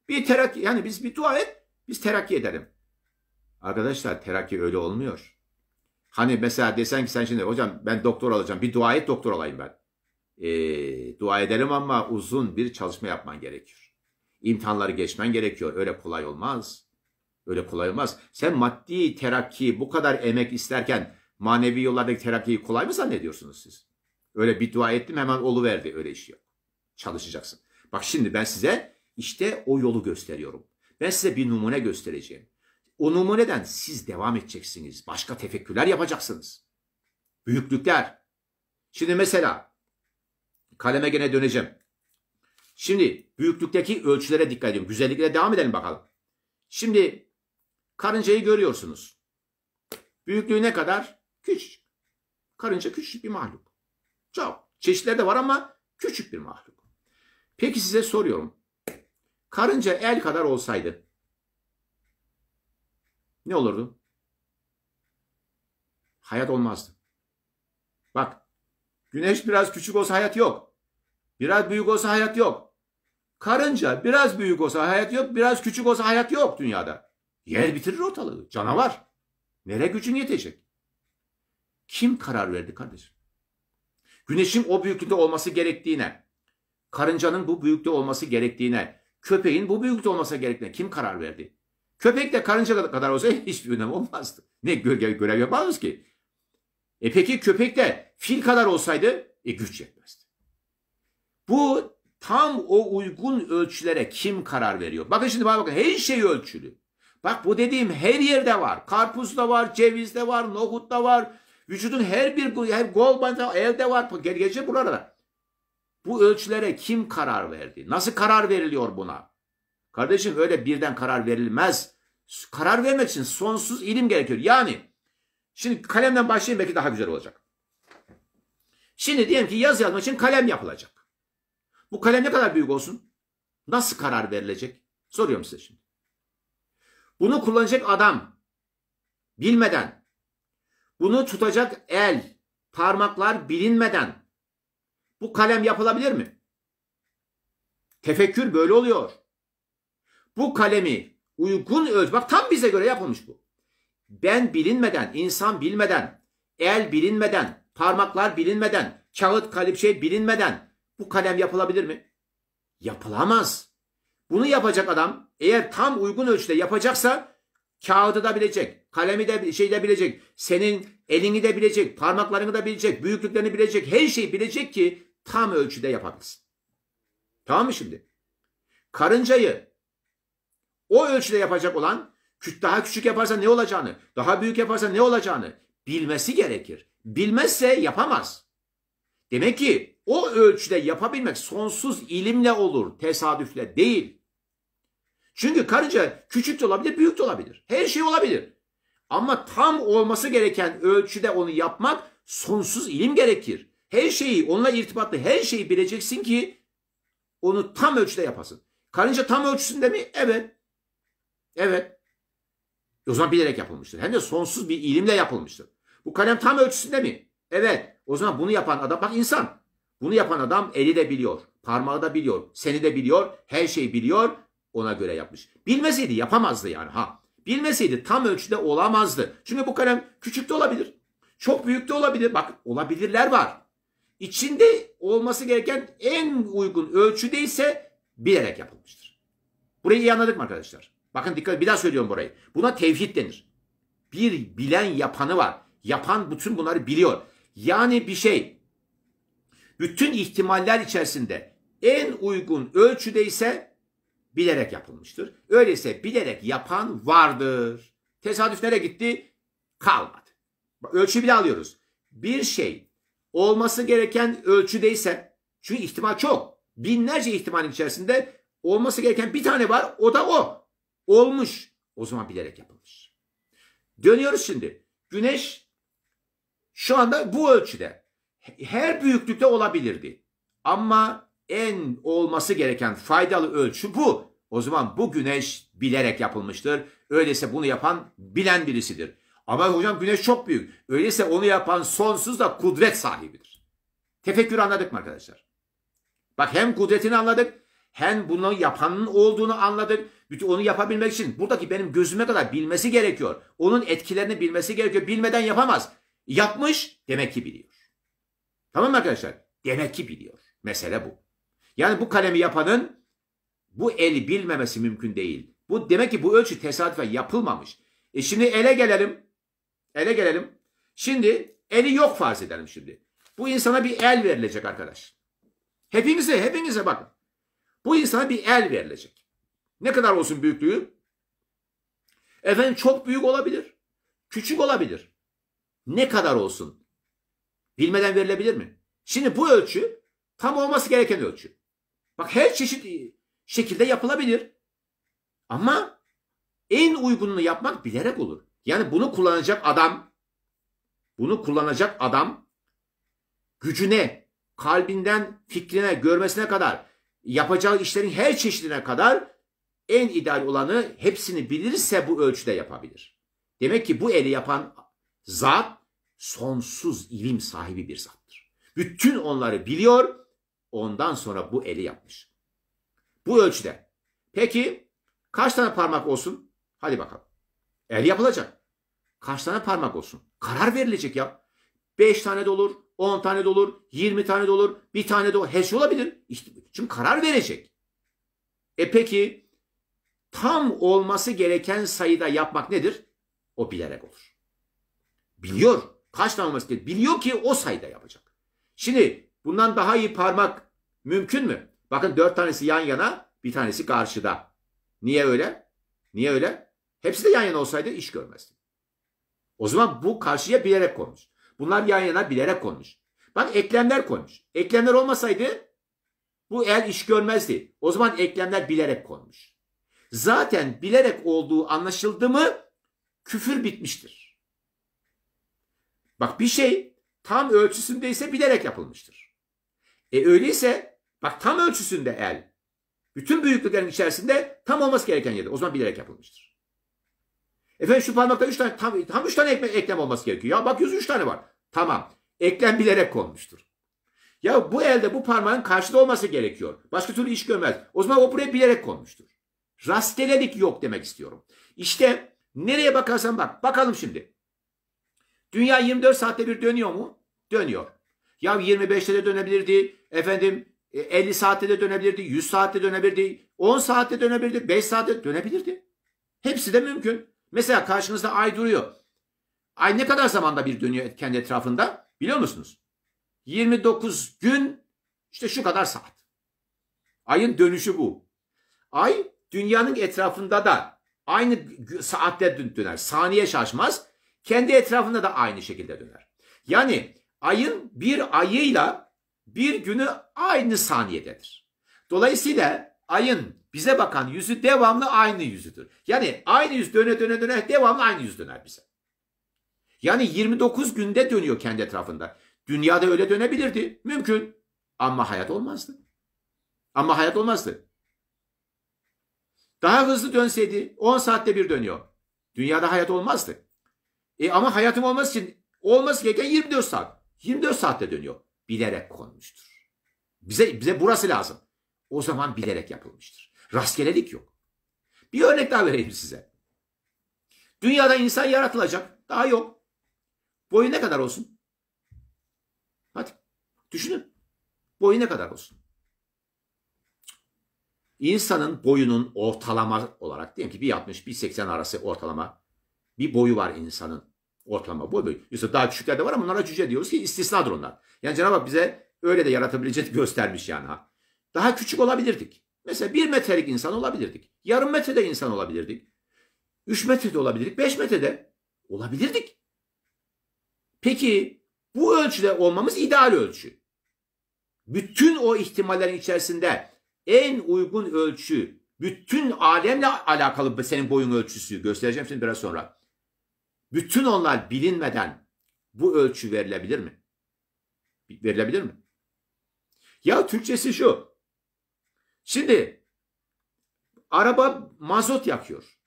Bir terakki yani biz bir dua et biz terakki edelim. Arkadaşlar terakki öyle olmuyor. Hani mesela desen ki sen şimdi hocam ben doktor olacağım. Bir dua et doktor olayım ben. E, dua edelim ama uzun bir çalışma yapman gerekiyor. İmtihanları geçmen gerekiyor. Öyle kolay olmaz. Öyle kolay olmaz. Sen maddi terakki bu kadar emek isterken manevi yollardaki terakkiyi kolay mı zannediyorsunuz siz? Öyle bir dua ettim hemen olu verdi Öyle iş yok. Çalışacaksın. Bak şimdi ben size işte o yolu gösteriyorum. Ben size bir numune göstereceğim. O numuneden siz devam edeceksiniz. Başka tefekkürler yapacaksınız. Büyüklükler. Şimdi mesela kaleme gene döneceğim. Şimdi büyüklükteki ölçülere dikkat edin. Güzelliklere devam edelim bakalım. Şimdi Karıncayı görüyorsunuz. Büyüklüğü ne kadar? Küçücük. Karınca küçücük bir mahluk. Çok. Çeşitleri de var ama küçük bir mahluk. Peki size soruyorum. Karınca el kadar olsaydı ne olurdu? Hayat olmazdı. Bak güneş biraz küçük olsa hayat yok. Biraz büyük olsa hayat yok. Karınca biraz büyük olsa hayat yok, biraz küçük olsa hayat yok dünyada. Yer bitirir ortalığı. Canavar. Nere gücün yetecek? Kim karar verdi kardeşim? Güneşin o büyüklükte olması gerektiğine, karıncanın bu büyüklükte olması gerektiğine, köpeğin bu büyüklükte olması gerektiğine kim karar verdi? Köpek de karınca kadar olsa <laughs> hiçbir önem olmazdı. Ne gölge görev yapmaz ki? E peki köpek de fil kadar olsaydı e güç yetmezdi. Bu tam o uygun ölçülere kim karar veriyor? Bakın şimdi bana bakın her şey ölçülü. Bak bu dediğim her yerde var. Karpuzda var, cevizde var, nohutta var. Vücudun her bir her gol elde var. Gece burada. Bu ölçülere kim karar verdi? Nasıl karar veriliyor buna? Kardeşim öyle birden karar verilmez. Karar vermek için sonsuz ilim gerekiyor. Yani şimdi kalemden başlayayım belki daha güzel olacak. Şimdi diyelim ki yazı yazmak için kalem yapılacak. Bu kalem ne kadar büyük olsun? Nasıl karar verilecek? Soruyorum size şimdi. Bunu kullanacak adam bilmeden, bunu tutacak el, parmaklar bilinmeden bu kalem yapılabilir mi? Tefekkür böyle oluyor. Bu kalemi uygun ölçü, bak tam bize göre yapılmış bu. Ben bilinmeden, insan bilmeden, el bilinmeden, parmaklar bilinmeden, kağıt şey bilinmeden bu kalem yapılabilir mi? Yapılamaz. Bunu yapacak adam eğer tam uygun ölçüde yapacaksa kağıdı da bilecek, kalemi de şey de bilecek, senin elini de bilecek, parmaklarını da bilecek, büyüklüklerini bilecek, her şeyi bilecek ki tam ölçüde yapabilsin. Tamam mı şimdi? Karıncayı o ölçüde yapacak olan daha küçük yaparsa ne olacağını, daha büyük yaparsa ne olacağını bilmesi gerekir. Bilmezse yapamaz. Demek ki o ölçüde yapabilmek sonsuz ilimle olur, tesadüfle değil. Çünkü karınca küçük de olabilir, büyük de olabilir. Her şey olabilir. Ama tam olması gereken ölçüde onu yapmak sonsuz ilim gerekir. Her şeyi, onunla irtibatlı her şeyi bileceksin ki onu tam ölçüde yapasın. Karınca tam ölçüsünde mi? Evet. Evet. O zaman bilerek yapılmıştır. Hem de sonsuz bir ilimle yapılmıştır. Bu kalem tam ölçüsünde mi? Evet. O zaman bunu yapan adam bak insan. Bunu yapan adam eli de biliyor, parmağı da biliyor, seni de biliyor, her şeyi biliyor. Ona göre yapmış. Bilmeseydi yapamazdı yani ha. Bilmeseydi tam ölçüde olamazdı. Çünkü bu kalem küçük de olabilir. Çok büyük de olabilir. Bak olabilirler var. İçinde olması gereken en uygun ölçüde ise bilerek yapılmıştır. Burayı iyi anladık mı arkadaşlar? Bakın dikkat bir daha söylüyorum burayı. Buna tevhid denir. Bir bilen yapanı var. Yapan bütün bunları biliyor. Yani bir şey bütün ihtimaller içerisinde en uygun ölçüde ise bilerek yapılmıştır. Öyleyse bilerek yapan vardır. Tesadüf nereye gitti? Kalmadı. Ölçü bile alıyoruz. Bir şey olması gereken ölçüdeyse çünkü ihtimal çok. Binlerce ihtimalin içerisinde olması gereken bir tane var o da o. Olmuş. O zaman bilerek yapılmış. Dönüyoruz şimdi. Güneş şu anda bu ölçüde her büyüklükte olabilirdi. Ama en olması gereken faydalı ölçü bu. O zaman bu güneş bilerek yapılmıştır. Öyleyse bunu yapan bilen birisidir. Ama hocam güneş çok büyük. Öyleyse onu yapan sonsuz da kudret sahibidir. Tefekkür anladık mı arkadaşlar? Bak hem kudretini anladık hem bunu yapanın olduğunu anladık. Bütün onu yapabilmek için buradaki benim gözüme kadar bilmesi gerekiyor. Onun etkilerini bilmesi gerekiyor. Bilmeden yapamaz. Yapmış demek ki biliyor. Tamam mı arkadaşlar? Demek ki biliyor. Mesele bu. Yani bu kalemi yapanın bu el bilmemesi mümkün değil. Bu demek ki bu ölçü tesadüfen yapılmamış. E şimdi ele gelelim. Ele gelelim. Şimdi eli yok farz edelim şimdi. Bu insana bir el verilecek arkadaş. Hepinize, hepinize bakın. Bu insana bir el verilecek. Ne kadar olsun büyüklüğü? Efendim çok büyük olabilir. Küçük olabilir. Ne kadar olsun? Bilmeden verilebilir mi? Şimdi bu ölçü tam olması gereken ölçü. Bak her çeşit şekilde yapılabilir. Ama en uygununu yapmak bilerek olur. Yani bunu kullanacak adam bunu kullanacak adam gücüne, kalbinden fikrine, görmesine kadar yapacağı işlerin her çeşidine kadar en ideal olanı hepsini bilirse bu ölçüde yapabilir. Demek ki bu eli yapan zat sonsuz ilim sahibi bir zattır. Bütün onları biliyor, ondan sonra bu eli yapmış. Bu ölçüde. Peki kaç tane parmak olsun? Hadi bakalım. El yapılacak. Kaç tane parmak olsun? Karar verilecek ya. 5 tane de olur, 10 tane de olur, 20 tane de olur, bir tane de olur. Her şey olabilir. İşte, şimdi karar verecek. E peki tam olması gereken sayıda yapmak nedir? O bilerek olur. Biliyor kaç tane olması gerekiyor? Biliyor ki o sayıda yapacak. Şimdi bundan daha iyi parmak mümkün mü? Bakın dört tanesi yan yana, bir tanesi karşıda. Niye öyle? Niye öyle? Hepsi de yan yana olsaydı iş görmezdi. O zaman bu karşıya bilerek konmuş. Bunlar yan yana bilerek konmuş. Bak eklemler konmuş. Eklemler olmasaydı bu el iş görmezdi. O zaman eklemler bilerek konmuş. Zaten bilerek olduğu anlaşıldı mı küfür bitmiştir. Bak bir şey tam ölçüsünde ise bilerek yapılmıştır. E öyleyse bak tam ölçüsünde el. Bütün büyüklüklerin içerisinde tam olması gereken yerde. O zaman bilerek yapılmıştır. Efendim şu parmakta üç tane tam, tam üç tane ekme, eklem olması gerekiyor. Ya bak yüz üç tane var. Tamam. Eklem bilerek konmuştur. Ya bu elde bu parmağın karşıda olması gerekiyor. Başka türlü iş görmez. O zaman o buraya bilerek konmuştur. Rastgelelik yok demek istiyorum. İşte nereye bakarsan bak. Bakalım şimdi. Dünya 24 saatte bir dönüyor mu? Dönüyor. Ya 25'te de dönebilirdi. Efendim 50 e, saatte de dönebilirdi. 100 saatte dönebilirdi. 10 saatte dönebilirdi. 5 saatte dönebilirdi. Hepsi de mümkün. Mesela karşınızda ay duruyor. Ay ne kadar zamanda bir dönüyor kendi etrafında? Biliyor musunuz? 29 gün işte şu kadar saat. Ayın dönüşü bu. Ay dünyanın etrafında da aynı saatte döner. Saniye şaşmaz. Kendi etrafında da aynı şekilde döner. Yani ayın bir ayıyla bir günü aynı saniyededir. Dolayısıyla ayın bize bakan yüzü devamlı aynı yüzüdür. Yani aynı yüz döne döne döne devamlı aynı yüz döner bize. Yani 29 günde dönüyor kendi etrafında. Dünyada öyle dönebilirdi. Mümkün. Ama hayat olmazdı. Ama hayat olmazdı. Daha hızlı dönseydi 10 saatte bir dönüyor. Dünyada hayat olmazdı. E ama hayatım olması için olması gereken 24 saat. 24 saatte dönüyor. Bilerek konmuştur. Bize, bize burası lazım. O zaman bilerek yapılmıştır. Rastgelelik yok. Bir örnek daha vereyim size. Dünyada insan yaratılacak. Daha yok. Boyu ne kadar olsun? Hadi düşünün. Boyu ne kadar olsun? İnsanın boyunun ortalama olarak diyelim ki 1.60 1.80 arası ortalama bir boyu var insanın. Ortalama boy boyu. İşte daha küçükler de var ama onlara cüce diyoruz ki istisnadır onlar. Yani Cenab-ı Hak bize öyle de yaratabileceğini göstermiş yani. Ha. Daha küçük olabilirdik. Mesela bir metrelik insan olabilirdik. Yarım metrede insan olabilirdik. Üç metrede olabilirdik. Beş metrede olabilirdik. Peki bu ölçüde olmamız ideal ölçü. Bütün o ihtimallerin içerisinde en uygun ölçü bütün alemle alakalı senin boyun ölçüsü. Göstereceğim şimdi biraz sonra. Bütün onlar bilinmeden bu ölçü verilebilir mi? Verilebilir mi? Ya Türkçesi şu. Şimdi araba mazot yakıyor.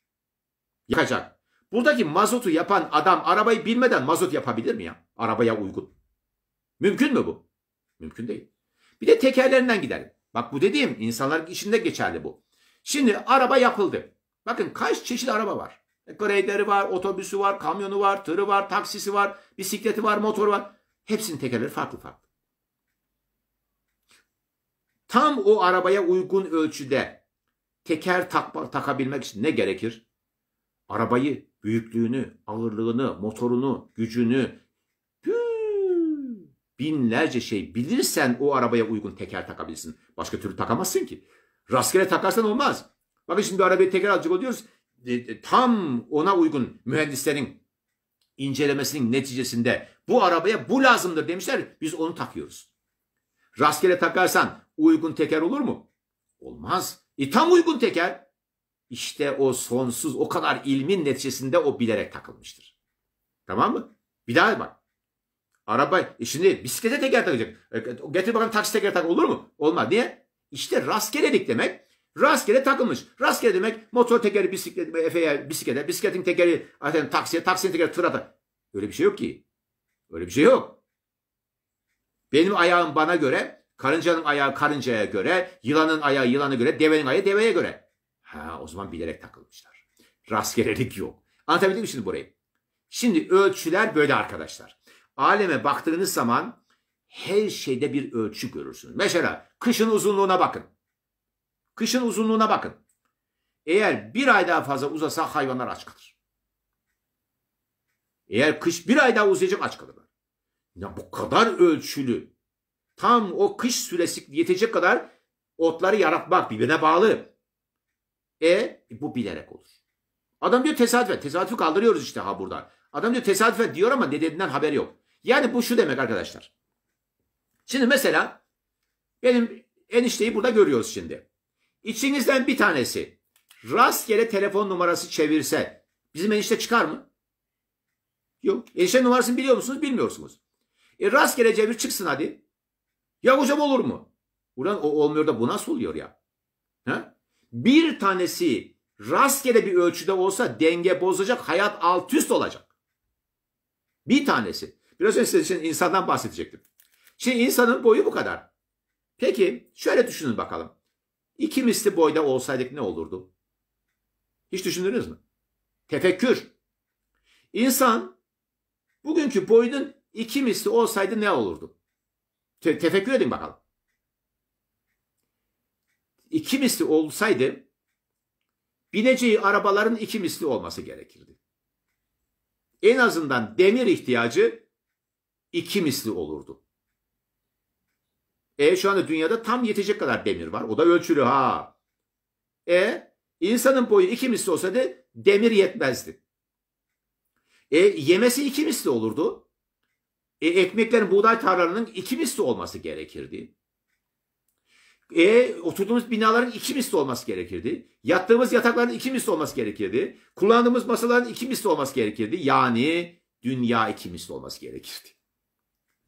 Yakacak. Buradaki mazotu yapan adam arabayı bilmeden mazot yapabilir mi ya? Arabaya uygun. Mümkün mü bu? Mümkün değil. Bir de tekerlerinden gidelim. Bak bu dediğim insanlar içinde geçerli bu. Şimdi araba yapıldı. Bakın kaç çeşit araba var. Greyleri var, otobüsü var, kamyonu var, tırı var, taksisi var, bisikleti var, motoru var. Hepsinin tekerleri farklı farklı. Tam o arabaya uygun ölçüde teker takma, takabilmek için ne gerekir? Arabayı, büyüklüğünü, ağırlığını, motorunu, gücünü, binlerce şey bilirsen o arabaya uygun teker takabilirsin. Başka türlü takamazsın ki. Rastgele takarsan olmaz. Bakın şimdi arabayı teker alacak oluyoruz tam ona uygun mühendislerin incelemesinin neticesinde bu arabaya bu lazımdır demişler. Biz onu takıyoruz. Rastgele takarsan uygun teker olur mu? Olmaz. E tam uygun teker. İşte o sonsuz o kadar ilmin neticesinde o bilerek takılmıştır. Tamam mı? Bir daha bak. Araba e şimdi bisiklete teker takacak. E, getir bakalım taksi teker tak olur mu? Olmaz. Niye? İşte rastgelelik demek Rastgele takılmış. Rastgele demek motor tekeri bisiklet, Efe'ye bisiklete, bisikletin tekeri zaten taksiye, taksinin tekeri tırata. Öyle bir şey yok ki. Öyle bir şey yok. Benim ayağım bana göre, karıncanın ayağı karıncaya göre, yılanın ayağı yılana göre, devenin ayağı deveye göre. Ha o zaman bilerek takılmışlar. Rastgelelik yok. Anlatabildim mi şimdi burayı? Şimdi ölçüler böyle arkadaşlar. Aleme baktığınız zaman her şeyde bir ölçü görürsünüz. Mesela kışın uzunluğuna bakın. Kışın uzunluğuna bakın. Eğer bir ay daha fazla uzasa hayvanlar aç kalır. Eğer kış bir ay daha uzayacak aç kalırlar. Ya bu kadar ölçülü. Tam o kış süresi yetecek kadar otları yaratmak birbirine bağlı. E bu bilerek olur. Adam diyor tesadüfen. Tesadüfü kaldırıyoruz işte ha buradan. Adam diyor tesadüfen diyor ama ne dediğinden haber yok. Yani bu şu demek arkadaşlar. Şimdi mesela benim enişteyi burada görüyoruz şimdi. İçinizden bir tanesi rastgele telefon numarası çevirse bizim enişte çıkar mı? Yok. Enişte numarasını biliyor musunuz? Bilmiyorsunuz. E rastgele çevir çıksın hadi. Ya hocam olur mu? Ulan o olmuyor da bu nasıl oluyor ya? Ha? Bir tanesi rastgele bir ölçüde olsa denge bozacak, hayat alt üst olacak. Bir tanesi. Biraz önce size insandan bahsedecektim. Şimdi insanın boyu bu kadar. Peki şöyle düşünün bakalım. İki misli boyda olsaydık ne olurdu? Hiç düşündünüz mü? Tefekkür. İnsan bugünkü boyunun iki misli olsaydı ne olurdu? Te tefekkür edin bakalım. İki misli olsaydı bineceği arabaların iki misli olması gerekirdi. En azından demir ihtiyacı iki misli olurdu. E şu anda dünyada tam yetecek kadar demir var. O da ölçülü ha. E insanın boyu iki misli olsaydı demir yetmezdi. E yemesi iki misli olurdu. E ekmeklerin buğday tarlalarının iki misli olması gerekirdi. E oturduğumuz binaların iki misli olması gerekirdi. Yattığımız yatakların iki misli olması gerekirdi. Kullandığımız masaların iki misli olması gerekirdi. Yani dünya iki misli olması gerekirdi.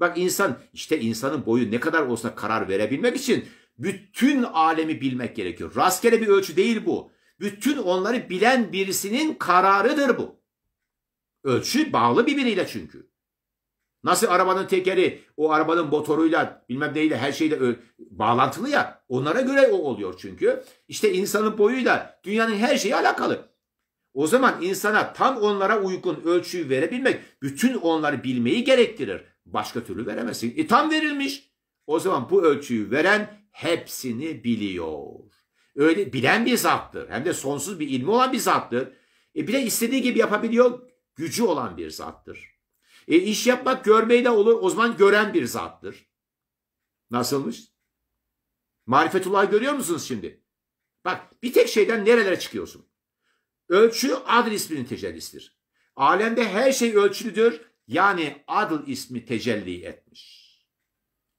Bak insan işte insanın boyu ne kadar olsa karar verebilmek için bütün alemi bilmek gerekiyor. Rastgele bir ölçü değil bu. Bütün onları bilen birisinin kararıdır bu. Ölçü bağlı birbiriyle çünkü. Nasıl arabanın tekeri, o arabanın motoruyla bilmem neyle her şeyle bağlantılı ya. Onlara göre o oluyor çünkü. İşte insanın boyuyla dünyanın her şeyi alakalı. O zaman insana tam onlara uygun ölçüyü verebilmek bütün onları bilmeyi gerektirir. Başka türlü veremezsin. E tam verilmiş. O zaman bu ölçüyü veren hepsini biliyor. Öyle bilen bir zattır. Hem de sonsuz bir ilmi olan bir zattır. E bir de istediği gibi yapabiliyor. Gücü olan bir zattır. E iş yapmak görmeyle olur. O zaman gören bir zattır. Nasılmış? Marifetullah görüyor musunuz şimdi? Bak bir tek şeyden nerelere çıkıyorsun? Ölçü adil isminin tecellisidir. Alemde her şey ölçülüdür. Yani adl ismi tecelli etmiş.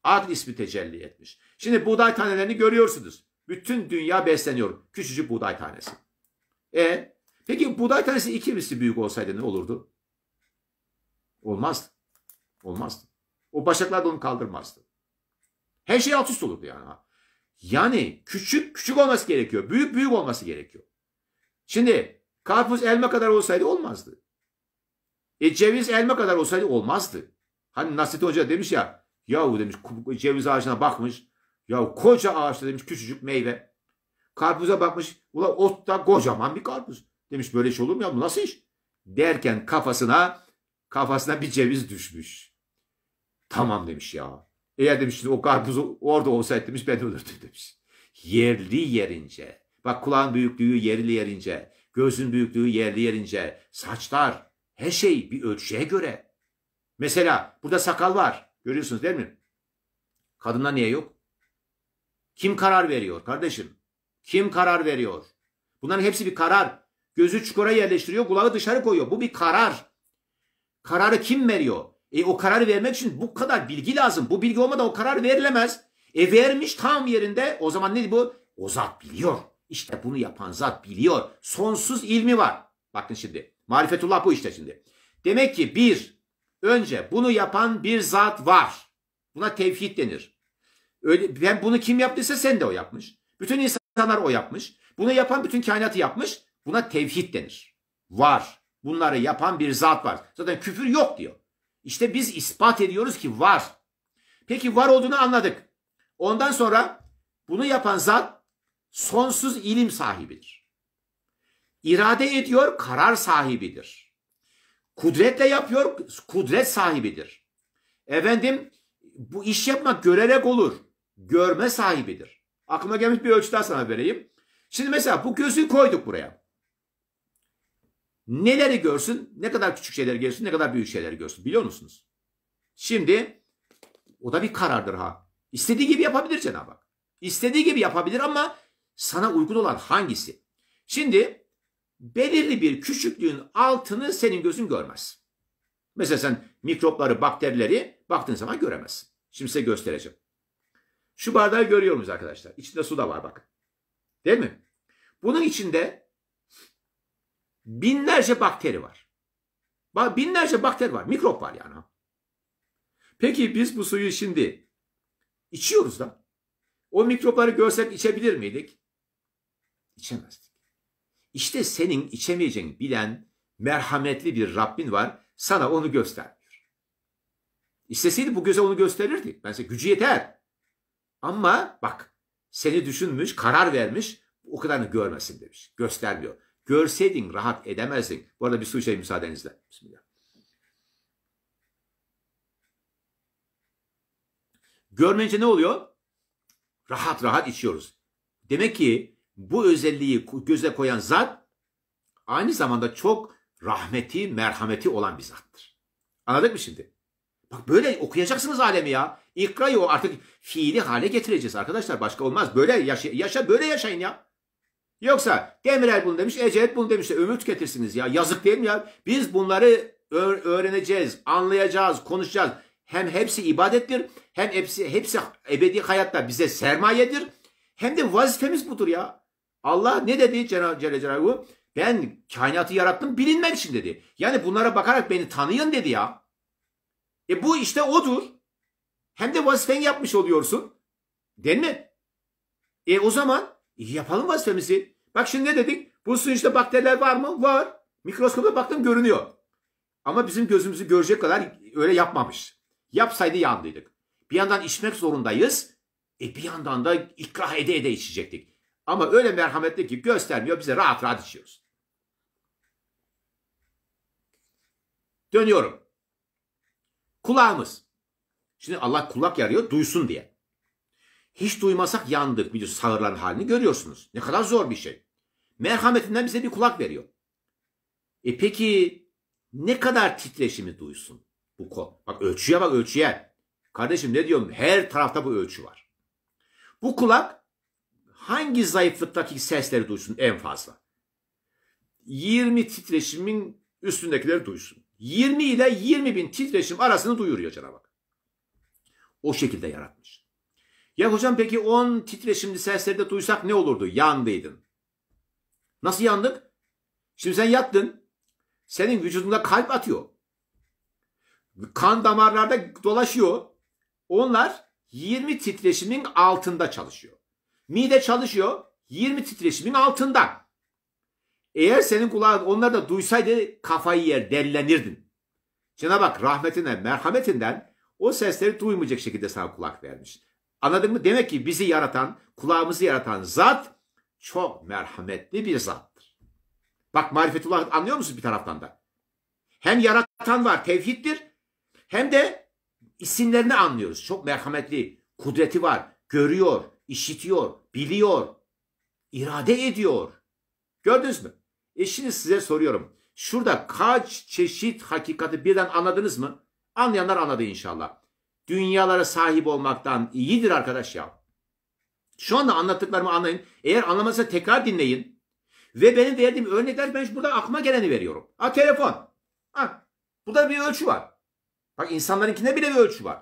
Adl ismi tecelli etmiş. Şimdi buğday tanelerini görüyorsunuz. Bütün dünya besleniyor. Küçücük buğday tanesi. E peki buğday tanesi iki misli büyük olsaydı ne olurdu? Olmazdı. Olmazdı. O başaklar da onu kaldırmazdı. Her şey alt üst olurdu yani. Yani küçük küçük olması gerekiyor. Büyük büyük olması gerekiyor. Şimdi karpuz elma kadar olsaydı olmazdı. E ceviz elma kadar olsaydı olmazdı. Hani Nasrettin Hoca demiş ya yahu demiş ceviz ağacına bakmış. Ya koca ağaçta demiş küçücük meyve. Karpuza bakmış. Ula otta kocaman bir karpuz. Demiş böyle iş olur mu ya bu nasıl iş? Derken kafasına kafasına bir ceviz düşmüş. Tamam demiş ya. Eğer demiş şimdi o karpuz orada olsaydı demiş ben ölürdüm demiş. Yerli yerince. Bak kulağın büyüklüğü yerli yerince. Gözün büyüklüğü yerli yerince. Saçlar, her şey bir ölçüye göre. Mesela burada sakal var. Görüyorsunuz değil mi? Kadında niye yok? Kim karar veriyor kardeşim? Kim karar veriyor? Bunların hepsi bir karar. Gözü çukura yerleştiriyor, kulağı dışarı koyuyor. Bu bir karar. Kararı kim veriyor? E o kararı vermek için bu kadar bilgi lazım. Bu bilgi olmadan o karar verilemez. E vermiş tam yerinde o zaman ne bu? O zat biliyor. İşte bunu yapan zat biliyor. Sonsuz ilmi var. Bakın şimdi. Marifetullah bu işte şimdi. Demek ki bir, önce bunu yapan bir zat var. Buna tevhid denir. Öyle, ben bunu kim yaptıysa sen de o yapmış. Bütün insanlar o yapmış. Bunu yapan bütün kainatı yapmış. Buna tevhid denir. Var. Bunları yapan bir zat var. Zaten küfür yok diyor. İşte biz ispat ediyoruz ki var. Peki var olduğunu anladık. Ondan sonra bunu yapan zat sonsuz ilim sahibidir irade ediyor, karar sahibidir. Kudretle yapıyor, kudret sahibidir. Efendim bu iş yapmak görerek olur. Görme sahibidir. Aklıma gelmiş bir ölçü daha sana vereyim. Şimdi mesela bu gözü koyduk buraya. Neleri görsün? Ne kadar küçük şeyler görsün, ne kadar büyük şeyler görsün biliyor musunuz? Şimdi o da bir karardır ha. İstediği gibi yapabilir Cenab-ı Hak. İstediği gibi yapabilir ama sana uygun olan hangisi? Şimdi belirli bir küçüklüğün altını senin gözün görmez. Mesela sen mikropları, bakterileri baktığın zaman göremezsin. Şimdi size göstereceğim. Şu bardağı görüyor muyuz arkadaşlar? İçinde su da var bakın. Değil mi? Bunun içinde binlerce bakteri var. Binlerce bakteri var. Mikrop var yani. Peki biz bu suyu şimdi içiyoruz da o mikropları görsek içebilir miydik? İçemezdik. İşte senin içemeyeceğini bilen merhametli bir Rabbin var. Sana onu göstermiyor. İsteseydi bu göze onu gösterirdi. Ben size gücü yeter. Ama bak seni düşünmüş, karar vermiş. O kadarını görmesin demiş. Göstermiyor. Görseydin rahat edemezdin. Bu arada bir su içeyim müsaadenizle. Bismillah. Görmeyince ne oluyor? Rahat rahat içiyoruz. Demek ki bu özelliği göze koyan zat aynı zamanda çok rahmeti, merhameti olan bir zattır. Anladık mı şimdi? Bak böyle okuyacaksınız alemi ya. İkra'yı o artık fiili hale getireceğiz arkadaşlar. Başka olmaz. Böyle yaşa, yaşa böyle yaşayın ya. Yoksa Demirel bunu demiş, Ecevit bunu demiş de ömür tüketirsiniz ya. Yazık değil mi ya? Biz bunları öğreneceğiz, anlayacağız, konuşacağız. Hem hepsi ibadettir, hem hepsi, hepsi ebedi hayatta bize sermayedir. Hem de vazifemiz budur ya. Allah ne dedi Celle Celaluhu? Ben kainatı yarattım bilinmem için dedi. Yani bunlara bakarak beni tanıyın dedi ya. E bu işte odur. Hem de vazifen yapmış oluyorsun. Değil mi? E o zaman yapalım vazifemizi. Bak şimdi ne dedik? Bu suyun içinde bakteriler var mı? Var. Mikroskopta baktım görünüyor. Ama bizim gözümüzü görecek kadar öyle yapmamış. Yapsaydı yandıydık. Bir yandan içmek zorundayız. E bir yandan da ikrah ede ede içecektik. Ama öyle merhametli ki göstermiyor bize rahat rahat içiyoruz. Dönüyorum. Kulağımız. Şimdi Allah kulak yarıyor duysun diye. Hiç duymasak yandık biliyorsunuz sağırların halini görüyorsunuz. Ne kadar zor bir şey. Merhametinden bize bir kulak veriyor. E peki ne kadar titreşimi duysun bu kol? Bak ölçüye bak ölçüye. Kardeşim ne diyorum her tarafta bu ölçü var. Bu kulak hangi zayıflıktaki sesleri duysun en fazla? 20 titreşimin üstündekileri duysun. 20 ile 20 bin titreşim arasını duyuruyor Cenab-ı Hak. O şekilde yaratmış. Ya hocam peki 10 titreşimli sesleri de duysak ne olurdu? Yandıydın. Nasıl yandık? Şimdi sen yattın. Senin vücudunda kalp atıyor. Kan damarlarda dolaşıyor. Onlar 20 titreşimin altında çalışıyor. Mide çalışıyor 20 titreşimin altında. Eğer senin kulağın onları da duysaydı kafayı yer derlenirdin. Cenab-ı Hak rahmetinden, merhametinden o sesleri duymayacak şekilde sana kulak vermiş. Anladın mı? Demek ki bizi yaratan, kulağımızı yaratan zat çok merhametli bir zattır. Bak marifetullah anlıyor musun bir taraftan da? Hem yaratan var tevhiddir hem de isimlerini anlıyoruz. Çok merhametli, kudreti var, görüyor, işitiyor, biliyor, irade ediyor. Gördünüz mü? E şimdi size soruyorum. Şurada kaç çeşit hakikati birden anladınız mı? Anlayanlar anladı inşallah. Dünyalara sahip olmaktan iyidir arkadaş ya. Şu anda anlattıklarımı anlayın. Eğer anlamazsa tekrar dinleyin. Ve benim verdiğim örnekler ben burada aklıma geleni veriyorum. Ha telefon. Ha, burada bir ölçü var. Bak insanlarınkinde bile bir ölçü var.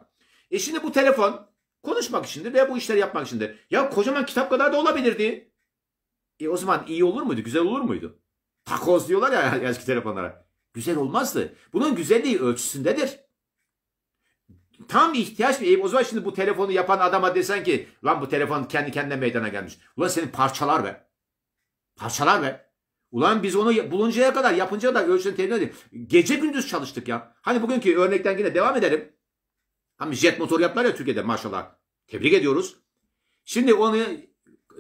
E şimdi bu telefon Konuşmak içindir veya bu işleri yapmak içindir. Ya kocaman kitap kadar da olabilirdi. E o zaman iyi olur muydu? Güzel olur muydu? Takoz diyorlar ya <laughs> eski telefonlara. Güzel olmazdı. Bunun güzelliği ölçüsündedir. Tam ihtiyaç bir e, o zaman şimdi bu telefonu yapan adama desen ki lan bu telefon kendi kendine meydana gelmiş. Ulan senin parçalar be. Parçalar be. Ulan biz onu buluncaya kadar yapıncaya kadar ölçüden temin edelim. Gece gündüz çalıştık ya. Hani bugünkü örnekten yine devam edelim. Hani jet motor yaptılar ya Türkiye'de maşallah. Tebrik ediyoruz. Şimdi onu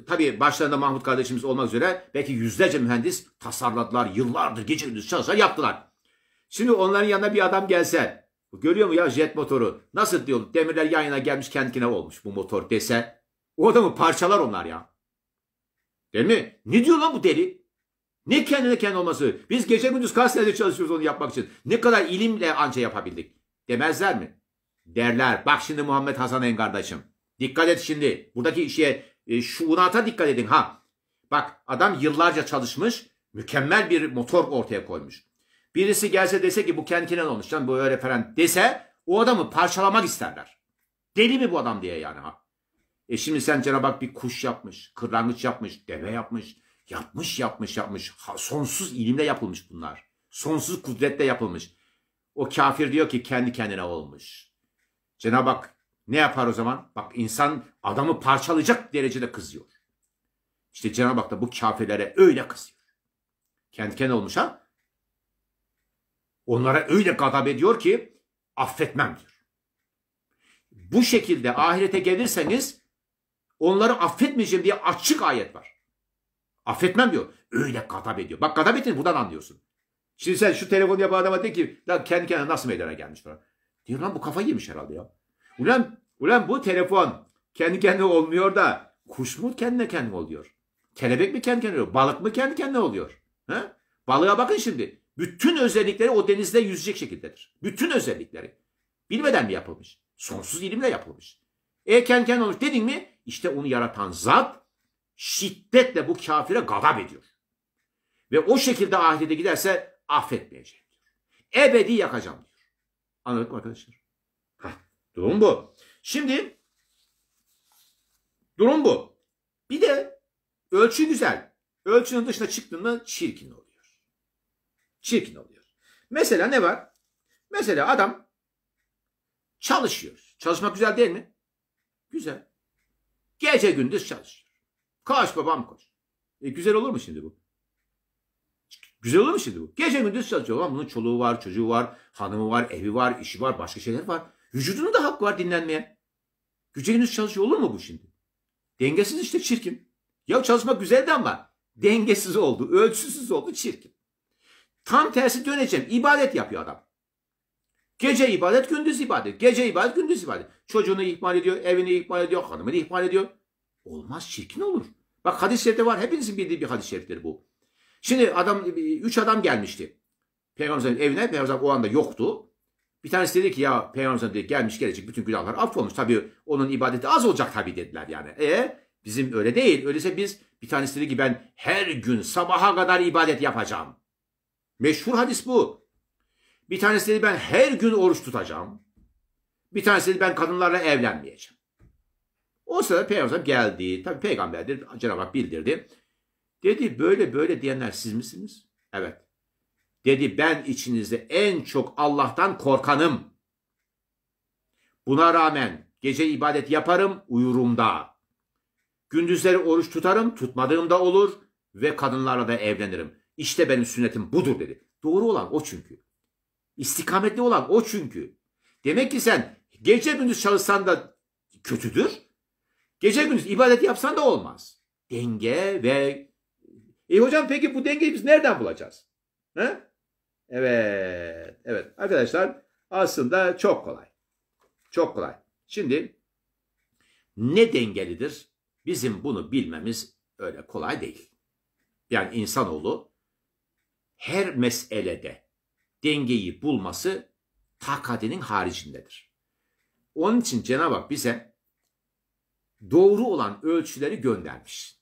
tabii başlarında Mahmut kardeşimiz olmak üzere belki yüzlerce mühendis tasarladılar. Yıllardır gece gündüz çalışlar yaptılar. Şimdi onların yanına bir adam gelse görüyor mu ya jet motoru nasıl diyor demirler yan yana gelmiş kendine olmuş bu motor dese o adamı parçalar onlar ya. Değil mi? Ne diyor lan bu deli? Ne kendine kendi olması? Biz gece gündüz kaç senedir çalışıyoruz onu yapmak için. Ne kadar ilimle anca yapabildik. Demezler mi? derler. Bak şimdi Muhammed Hasan en kardeşim. Dikkat et şimdi. Buradaki işe e, şuurata dikkat edin ha. Bak adam yıllarca çalışmış. Mükemmel bir motor ortaya koymuş. Birisi gelse dese ki bu kendinden olmuş lan bu öyle falan dese o adamı parçalamak isterler. Deli mi bu adam diye yani ha. E şimdi sen Cenab-ı Hak bir kuş yapmış, kırlangıç yapmış, deve yapmış, yapmış yapmış yapmış. Ha, sonsuz ilimle yapılmış bunlar. Sonsuz kudretle yapılmış. O kafir diyor ki kendi kendine olmuş. Cenab-ı Hak ne yapar o zaman? Bak insan adamı parçalayacak derecede kızıyor. İşte Cenab-ı Hak da bu kafirlere öyle kızıyor. Kendi kendine olmuş ha? Onlara öyle gadab ediyor ki affetmem diyor. Bu şekilde ahirete gelirseniz onları affetmeyeceğim diye açık ayet var. Affetmem diyor. Öyle gadab ediyor. Bak gadab ettiğini buradan anlıyorsun. Şimdi sen şu telefonu yapan adama de ki kendi kendine nasıl meydana gelmiş falan. Diyor lan bu kafa yemiş herhalde ya. Ulan, ulan bu telefon kendi kendine olmuyor da kuş mu kendine kendine oluyor? Kelebek mi kendi kendine oluyor? Balık mı kendi kendine oluyor? Ha? Balığa bakın şimdi. Bütün özellikleri o denizde yüzecek şekildedir. Bütün özellikleri. Bilmeden mi yapılmış? Sonsuz ilimle yapılmış. E kendi kendine olmuş dedin mi? İşte onu yaratan zat şiddetle bu kafire gadap ediyor. Ve o şekilde ahirete giderse affetmeyecek. Ebedi yakacağım diyor. Anladık mı arkadaşlar? Heh, durum bu. Şimdi durum bu. Bir de ölçü güzel. Ölçünün dışına çıktığında çirkin oluyor. Çirkin oluyor. Mesela ne var? Mesela adam çalışıyor. Çalışmak güzel değil mi? Güzel. Gece gündüz çalışıyor. Koş babam koş. E, güzel olur mu şimdi bu? Güzel olur mu şimdi bu? Gece gündüz çalışıyor ama bunun çoluğu var, çocuğu var, hanımı var, evi var, işi var, başka şeyler var. Vücudunun da hakkı var dinlenmeye. Gece gündüz çalışıyor olur mu bu şimdi? Dengesiz işte çirkin. Ya çalışmak güzeldi ama dengesiz oldu, ölçüsüz oldu, çirkin. Tam tersi döneceğim. İbadet yapıyor adam. Gece ibadet, gündüz ibadet. Gece ibadet, gündüz ibadet. Çocuğunu ihmal ediyor, evini ihmal ediyor, hanımını ihmal ediyor. Olmaz, çirkin olur. Bak hadis-i şerifte var. Hepinizin bildiği bir hadis-i şeriftir bu. Şimdi adam üç adam gelmişti. Peygamber'in evine Peygamber o anda yoktu. Bir tanesi dedi ki ya Peygamber dedi, gelmiş gelecek bütün günahlar affolmuş. Tabi onun ibadeti az olacak tabi dediler yani. E bizim öyle değil. Öyleyse biz bir tanesi dedi ki ben her gün sabaha kadar ibadet yapacağım. Meşhur hadis bu. Bir tanesi dedi ben her gün oruç tutacağım. Bir tanesi dedi ben kadınlarla evlenmeyeceğim. O sırada Peygamber geldi. Tabi peygamberdir. Cenab-ı Hak bildirdi. Dedi böyle böyle diyenler siz misiniz? Evet. Dedi ben içinizde en çok Allah'tan korkanım. Buna rağmen gece ibadet yaparım uyurumda. Gündüzleri oruç tutarım tutmadığım da olur ve kadınlarla da evlenirim. İşte benim sünnetim budur dedi. Doğru olan o çünkü. İstikametli olan o çünkü. Demek ki sen gece gündüz çalışsan da kötüdür. Gece gündüz ibadet yapsan da olmaz. Denge ve e hocam peki bu dengeyi biz nereden bulacağız? He? Evet. Evet arkadaşlar aslında çok kolay. Çok kolay. Şimdi ne dengelidir? Bizim bunu bilmemiz öyle kolay değil. Yani insanoğlu her meselede dengeyi bulması takatinin haricindedir. Onun için Cenab-ı Hak bize doğru olan ölçüleri göndermiş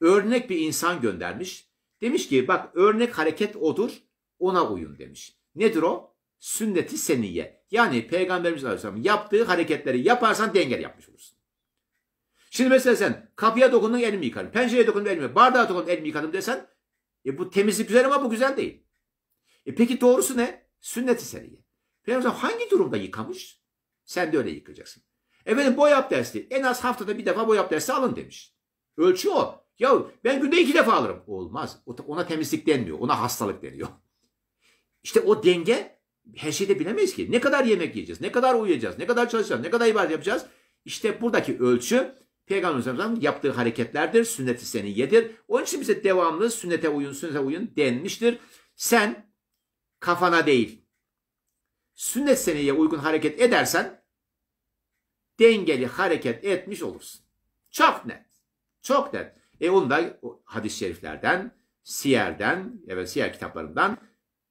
örnek bir insan göndermiş. Demiş ki bak örnek hareket odur ona uyun demiş. Nedir o? Sünneti seniye. Yani Peygamberimiz Aleyhisselam yaptığı hareketleri yaparsan denge yapmış olursun. Şimdi mesela sen kapıya dokundun elimi yıkadım, Pencereye dokundum elimi, bardağa dokundum elimi yıkadım desen e bu temizlik güzel ama bu güzel değil. E peki doğrusu ne? Sünneti i seniye. Peygamber hangi durumda yıkamış? Sen de öyle yıkacaksın. Efendim boy abdesti en az haftada bir defa boy abdesti alın demiş. Ölçü o. Ya ben günde iki defa alırım. Olmaz. Ona temizlik denmiyor. Ona hastalık deniyor. İşte o denge her şeyde bilemeyiz ki. Ne kadar yemek yiyeceğiz, ne kadar uyuyacağız, ne kadar çalışacağız, ne kadar ibadet yapacağız. İşte buradaki ölçü Peygamberimiz'in yaptığı hareketlerdir, Sünneti seni yedir. Onun için bize devamlı sünnete uyun, sünnete uyun denmiştir. Sen kafana değil, sünnet seneye uygun hareket edersen dengeli hareket etmiş olursun. Çok net, çok net. E onu da hadis-i şeriflerden, siyerden, evet siyer kitaplarından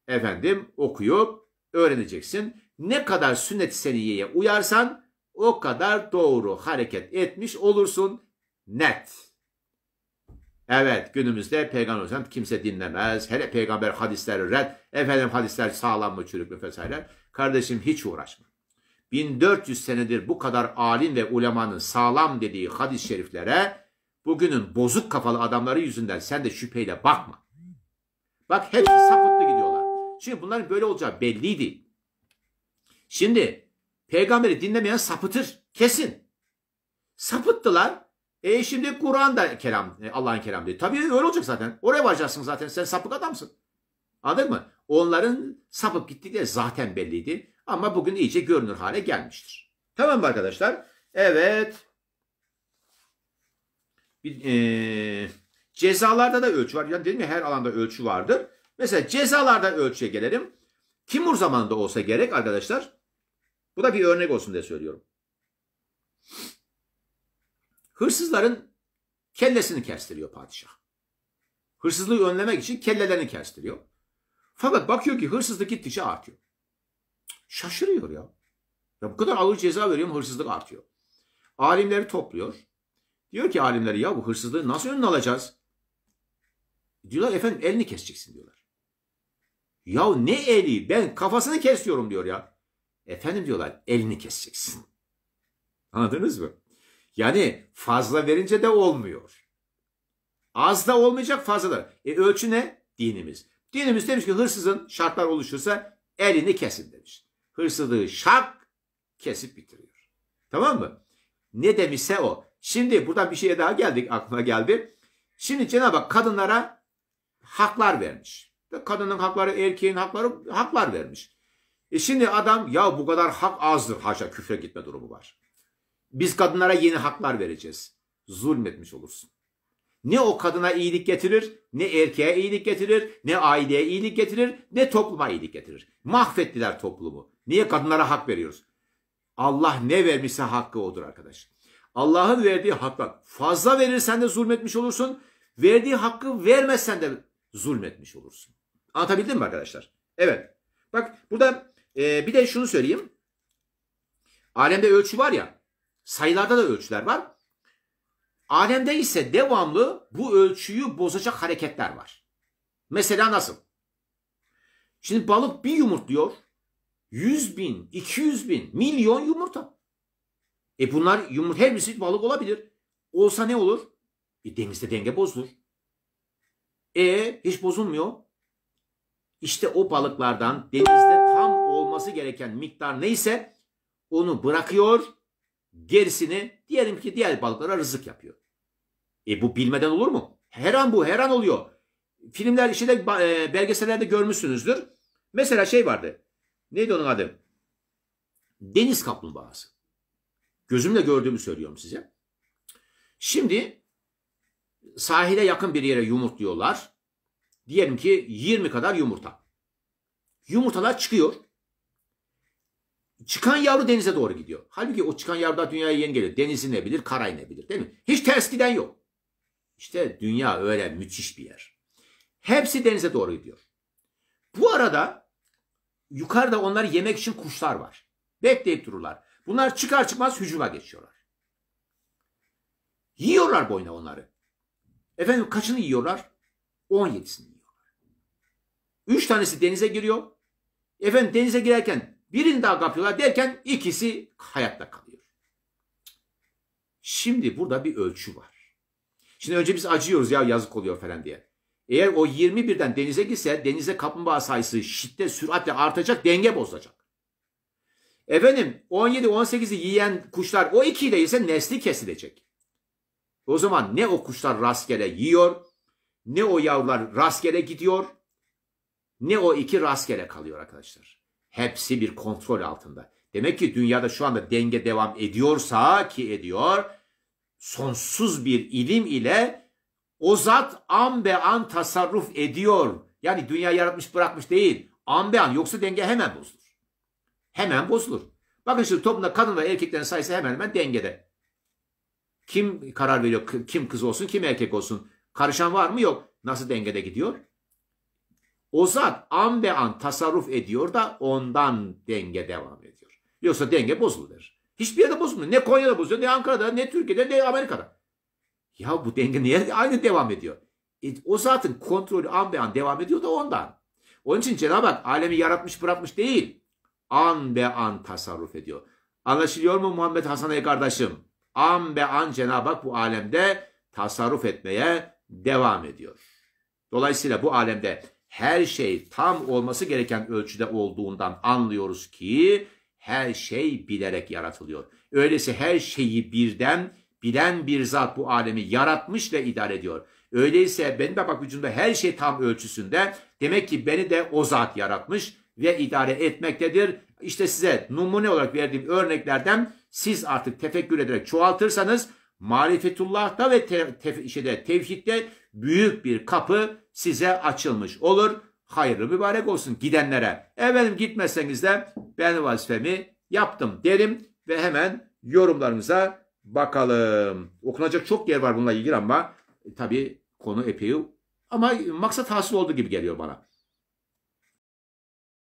efendim okuyup öğreneceksin. Ne kadar sünnet-i seniyeye uyarsan o kadar doğru hareket etmiş olursun. Net. Evet günümüzde peygamber hocam kimse dinlemez. Hele peygamber hadisleri red. Efendim hadisler sağlam mı çürük mü vesaire. Kardeşim hiç uğraşma. 1400 senedir bu kadar alim ve ulemanın sağlam dediği hadis-i şeriflere Bugünün bozuk kafalı adamları yüzünden sen de şüpheyle bakma. Bak hepsi sapıttı gidiyorlar. Çünkü bunların böyle olacağı belliydi. Şimdi peygamberi dinlemeyen sapıtır. Kesin. Sapıttılar. E şimdi Kur'an da kelam, e, Allah'ın kelam diyor. Tabii öyle olacak zaten. Oraya varacaksın zaten. Sen sapık adamsın. Anladın mı? Onların sapıp gittiği de zaten belliydi. Ama bugün iyice görünür hale gelmiştir. Tamam mı arkadaşlar? Evet. Bir, e, cezalarda da ölçü var. Yani dedim ya her alanda ölçü vardır. Mesela cezalarda ölçüye gelelim. Timur zamanında olsa gerek arkadaşlar. Bu da bir örnek olsun diye söylüyorum. Hırsızların kellesini kestiriyor padişah. Hırsızlığı önlemek için kellelerini kestiriyor. Fakat bakıyor ki hırsızlık gittikçe artıyor. Şaşırıyor ya. Ya bu kadar ağır ceza veriyorum hırsızlık artıyor. Alimleri topluyor. Diyor ki alimleri ya bu hırsızlığı nasıl önüne alacağız? Diyorlar efendim elini keseceksin diyorlar. Ya ne eli? Ben kafasını kesiyorum diyor ya. Efendim diyorlar elini keseceksin. Anladınız mı? Yani fazla verince de olmuyor. Az da olmayacak fazla da. E ölçü ne? Dinimiz. Dinimiz demiş ki hırsızın şartlar oluşursa elini kesin demiş. Hırsızlığı şak kesip bitiriyor. Tamam mı? Ne demişse o. Şimdi buradan bir şeye daha geldik aklıma geldi. Şimdi Cenab-ı Hak kadınlara haklar vermiş. Kadının hakları, erkeğin hakları haklar vermiş. E şimdi adam ya bu kadar hak azdır haşa küfre gitme durumu var. Biz kadınlara yeni haklar vereceğiz. Zulmetmiş olursun. Ne o kadına iyilik getirir, ne erkeğe iyilik getirir, ne aileye iyilik getirir, ne topluma iyilik getirir. Mahvettiler toplumu. Niye kadınlara hak veriyoruz? Allah ne vermişse hakkı odur arkadaşlar. Allah'ın verdiği hak Fazla verirsen de zulmetmiş olursun. Verdiği hakkı vermezsen de zulmetmiş olursun. Anlatabildim mi arkadaşlar? Evet. Bak burada e, bir de şunu söyleyeyim. Alemde ölçü var ya. Sayılarda da ölçüler var. Alemde ise devamlı bu ölçüyü bozacak hareketler var. Mesela nasıl? Şimdi balık bir yumurtluyor. 100 bin, 200 bin, milyon yumurta. E bunlar yumurta her birisi balık olabilir. Olsa ne olur? E denizde denge bozulur. E hiç bozulmuyor. İşte o balıklardan denizde tam olması gereken miktar neyse onu bırakıyor. Gerisini diyelim ki diğer balıklara rızık yapıyor. E bu bilmeden olur mu? Her an bu her an oluyor. Filmler işte de, belgesellerde görmüşsünüzdür. Mesela şey vardı. Neydi onun adı? Deniz kaplumbağası. Gözümle gördüğümü söylüyorum size. Şimdi sahile yakın bir yere yumurtluyorlar. Diyelim ki 20 kadar yumurta. Yumurtalar çıkıyor. Çıkan yavru denize doğru gidiyor. Halbuki o çıkan yavru da dünyaya yeni geliyor. bilir, inebilir, ne bilir, değil mi? Hiç ters giden yok. İşte dünya öyle müthiş bir yer. Hepsi denize doğru gidiyor. Bu arada yukarıda onları yemek için kuşlar var. Bekleyip dururlar. Bunlar çıkar çıkmaz hücuma geçiyorlar. Yiyorlar boyuna onları. Efendim kaçını yiyorlar? 17'sini yiyorlar. 3 tanesi denize giriyor. Efendim denize girerken birini daha kapıyorlar derken ikisi hayatta kalıyor. Şimdi burada bir ölçü var. Şimdi önce biz acıyoruz ya yazık oluyor falan diye. Eğer o 21'den denize girse denize kaplumbağa sayısı şiddet süratle artacak denge bozacak. Efendim 17-18'i yiyen kuşlar o iki değilse nesli kesilecek. O zaman ne o kuşlar rastgele yiyor, ne o yavrular rastgele gidiyor, ne o iki rastgele kalıyor arkadaşlar. Hepsi bir kontrol altında. Demek ki dünyada şu anda denge devam ediyorsa ki ediyor, sonsuz bir ilim ile o zat an be an tasarruf ediyor. Yani dünya yaratmış bırakmış değil. An be an yoksa denge hemen bozulur hemen bozulur. Bakın şimdi toplumda kadın ve erkeklerin sayısı hemen hemen dengede. Kim karar veriyor? Kim kız olsun, kim erkek olsun? Karışan var mı? Yok. Nasıl dengede gidiyor? O zat an be an tasarruf ediyor da ondan denge devam ediyor. Yoksa denge bozulur. Hiçbir yerde bozulmuyor. Ne Konya'da bozuluyor, ne Ankara'da, ne Türkiye'de, ne Amerika'da. Ya bu denge niye aynı devam ediyor? E, o zatın kontrolü an be an devam ediyor da ondan. Onun için Cenab-ı Hak alemi yaratmış bırakmış değil an be an tasarruf ediyor. Anlaşılıyor mu Muhammed Hasan Ey kardeşim? An be an Cenab-ı Hak bu alemde tasarruf etmeye devam ediyor. Dolayısıyla bu alemde her şey tam olması gereken ölçüde olduğundan anlıyoruz ki her şey bilerek yaratılıyor. Öyleyse her şeyi birden bilen bir zat bu alemi yaratmış ve idare ediyor. Öyleyse benim de bak vücudumda her şey tam ölçüsünde. Demek ki beni de o zat yaratmış ve idare etmektedir. İşte size numune olarak verdiğim örneklerden siz artık tefekkür ederek çoğaltırsanız marifetullah'ta ve te, te, şeyde, tevhidde büyük bir kapı size açılmış olur. Hayırlı mübarek olsun gidenlere. Efendim gitmeseniz de ben vazifemi yaptım derim ve hemen yorumlarımıza bakalım. Okunacak çok yer var bununla ilgili ama tabii konu epey ama maksat hasıl oldu gibi geliyor bana.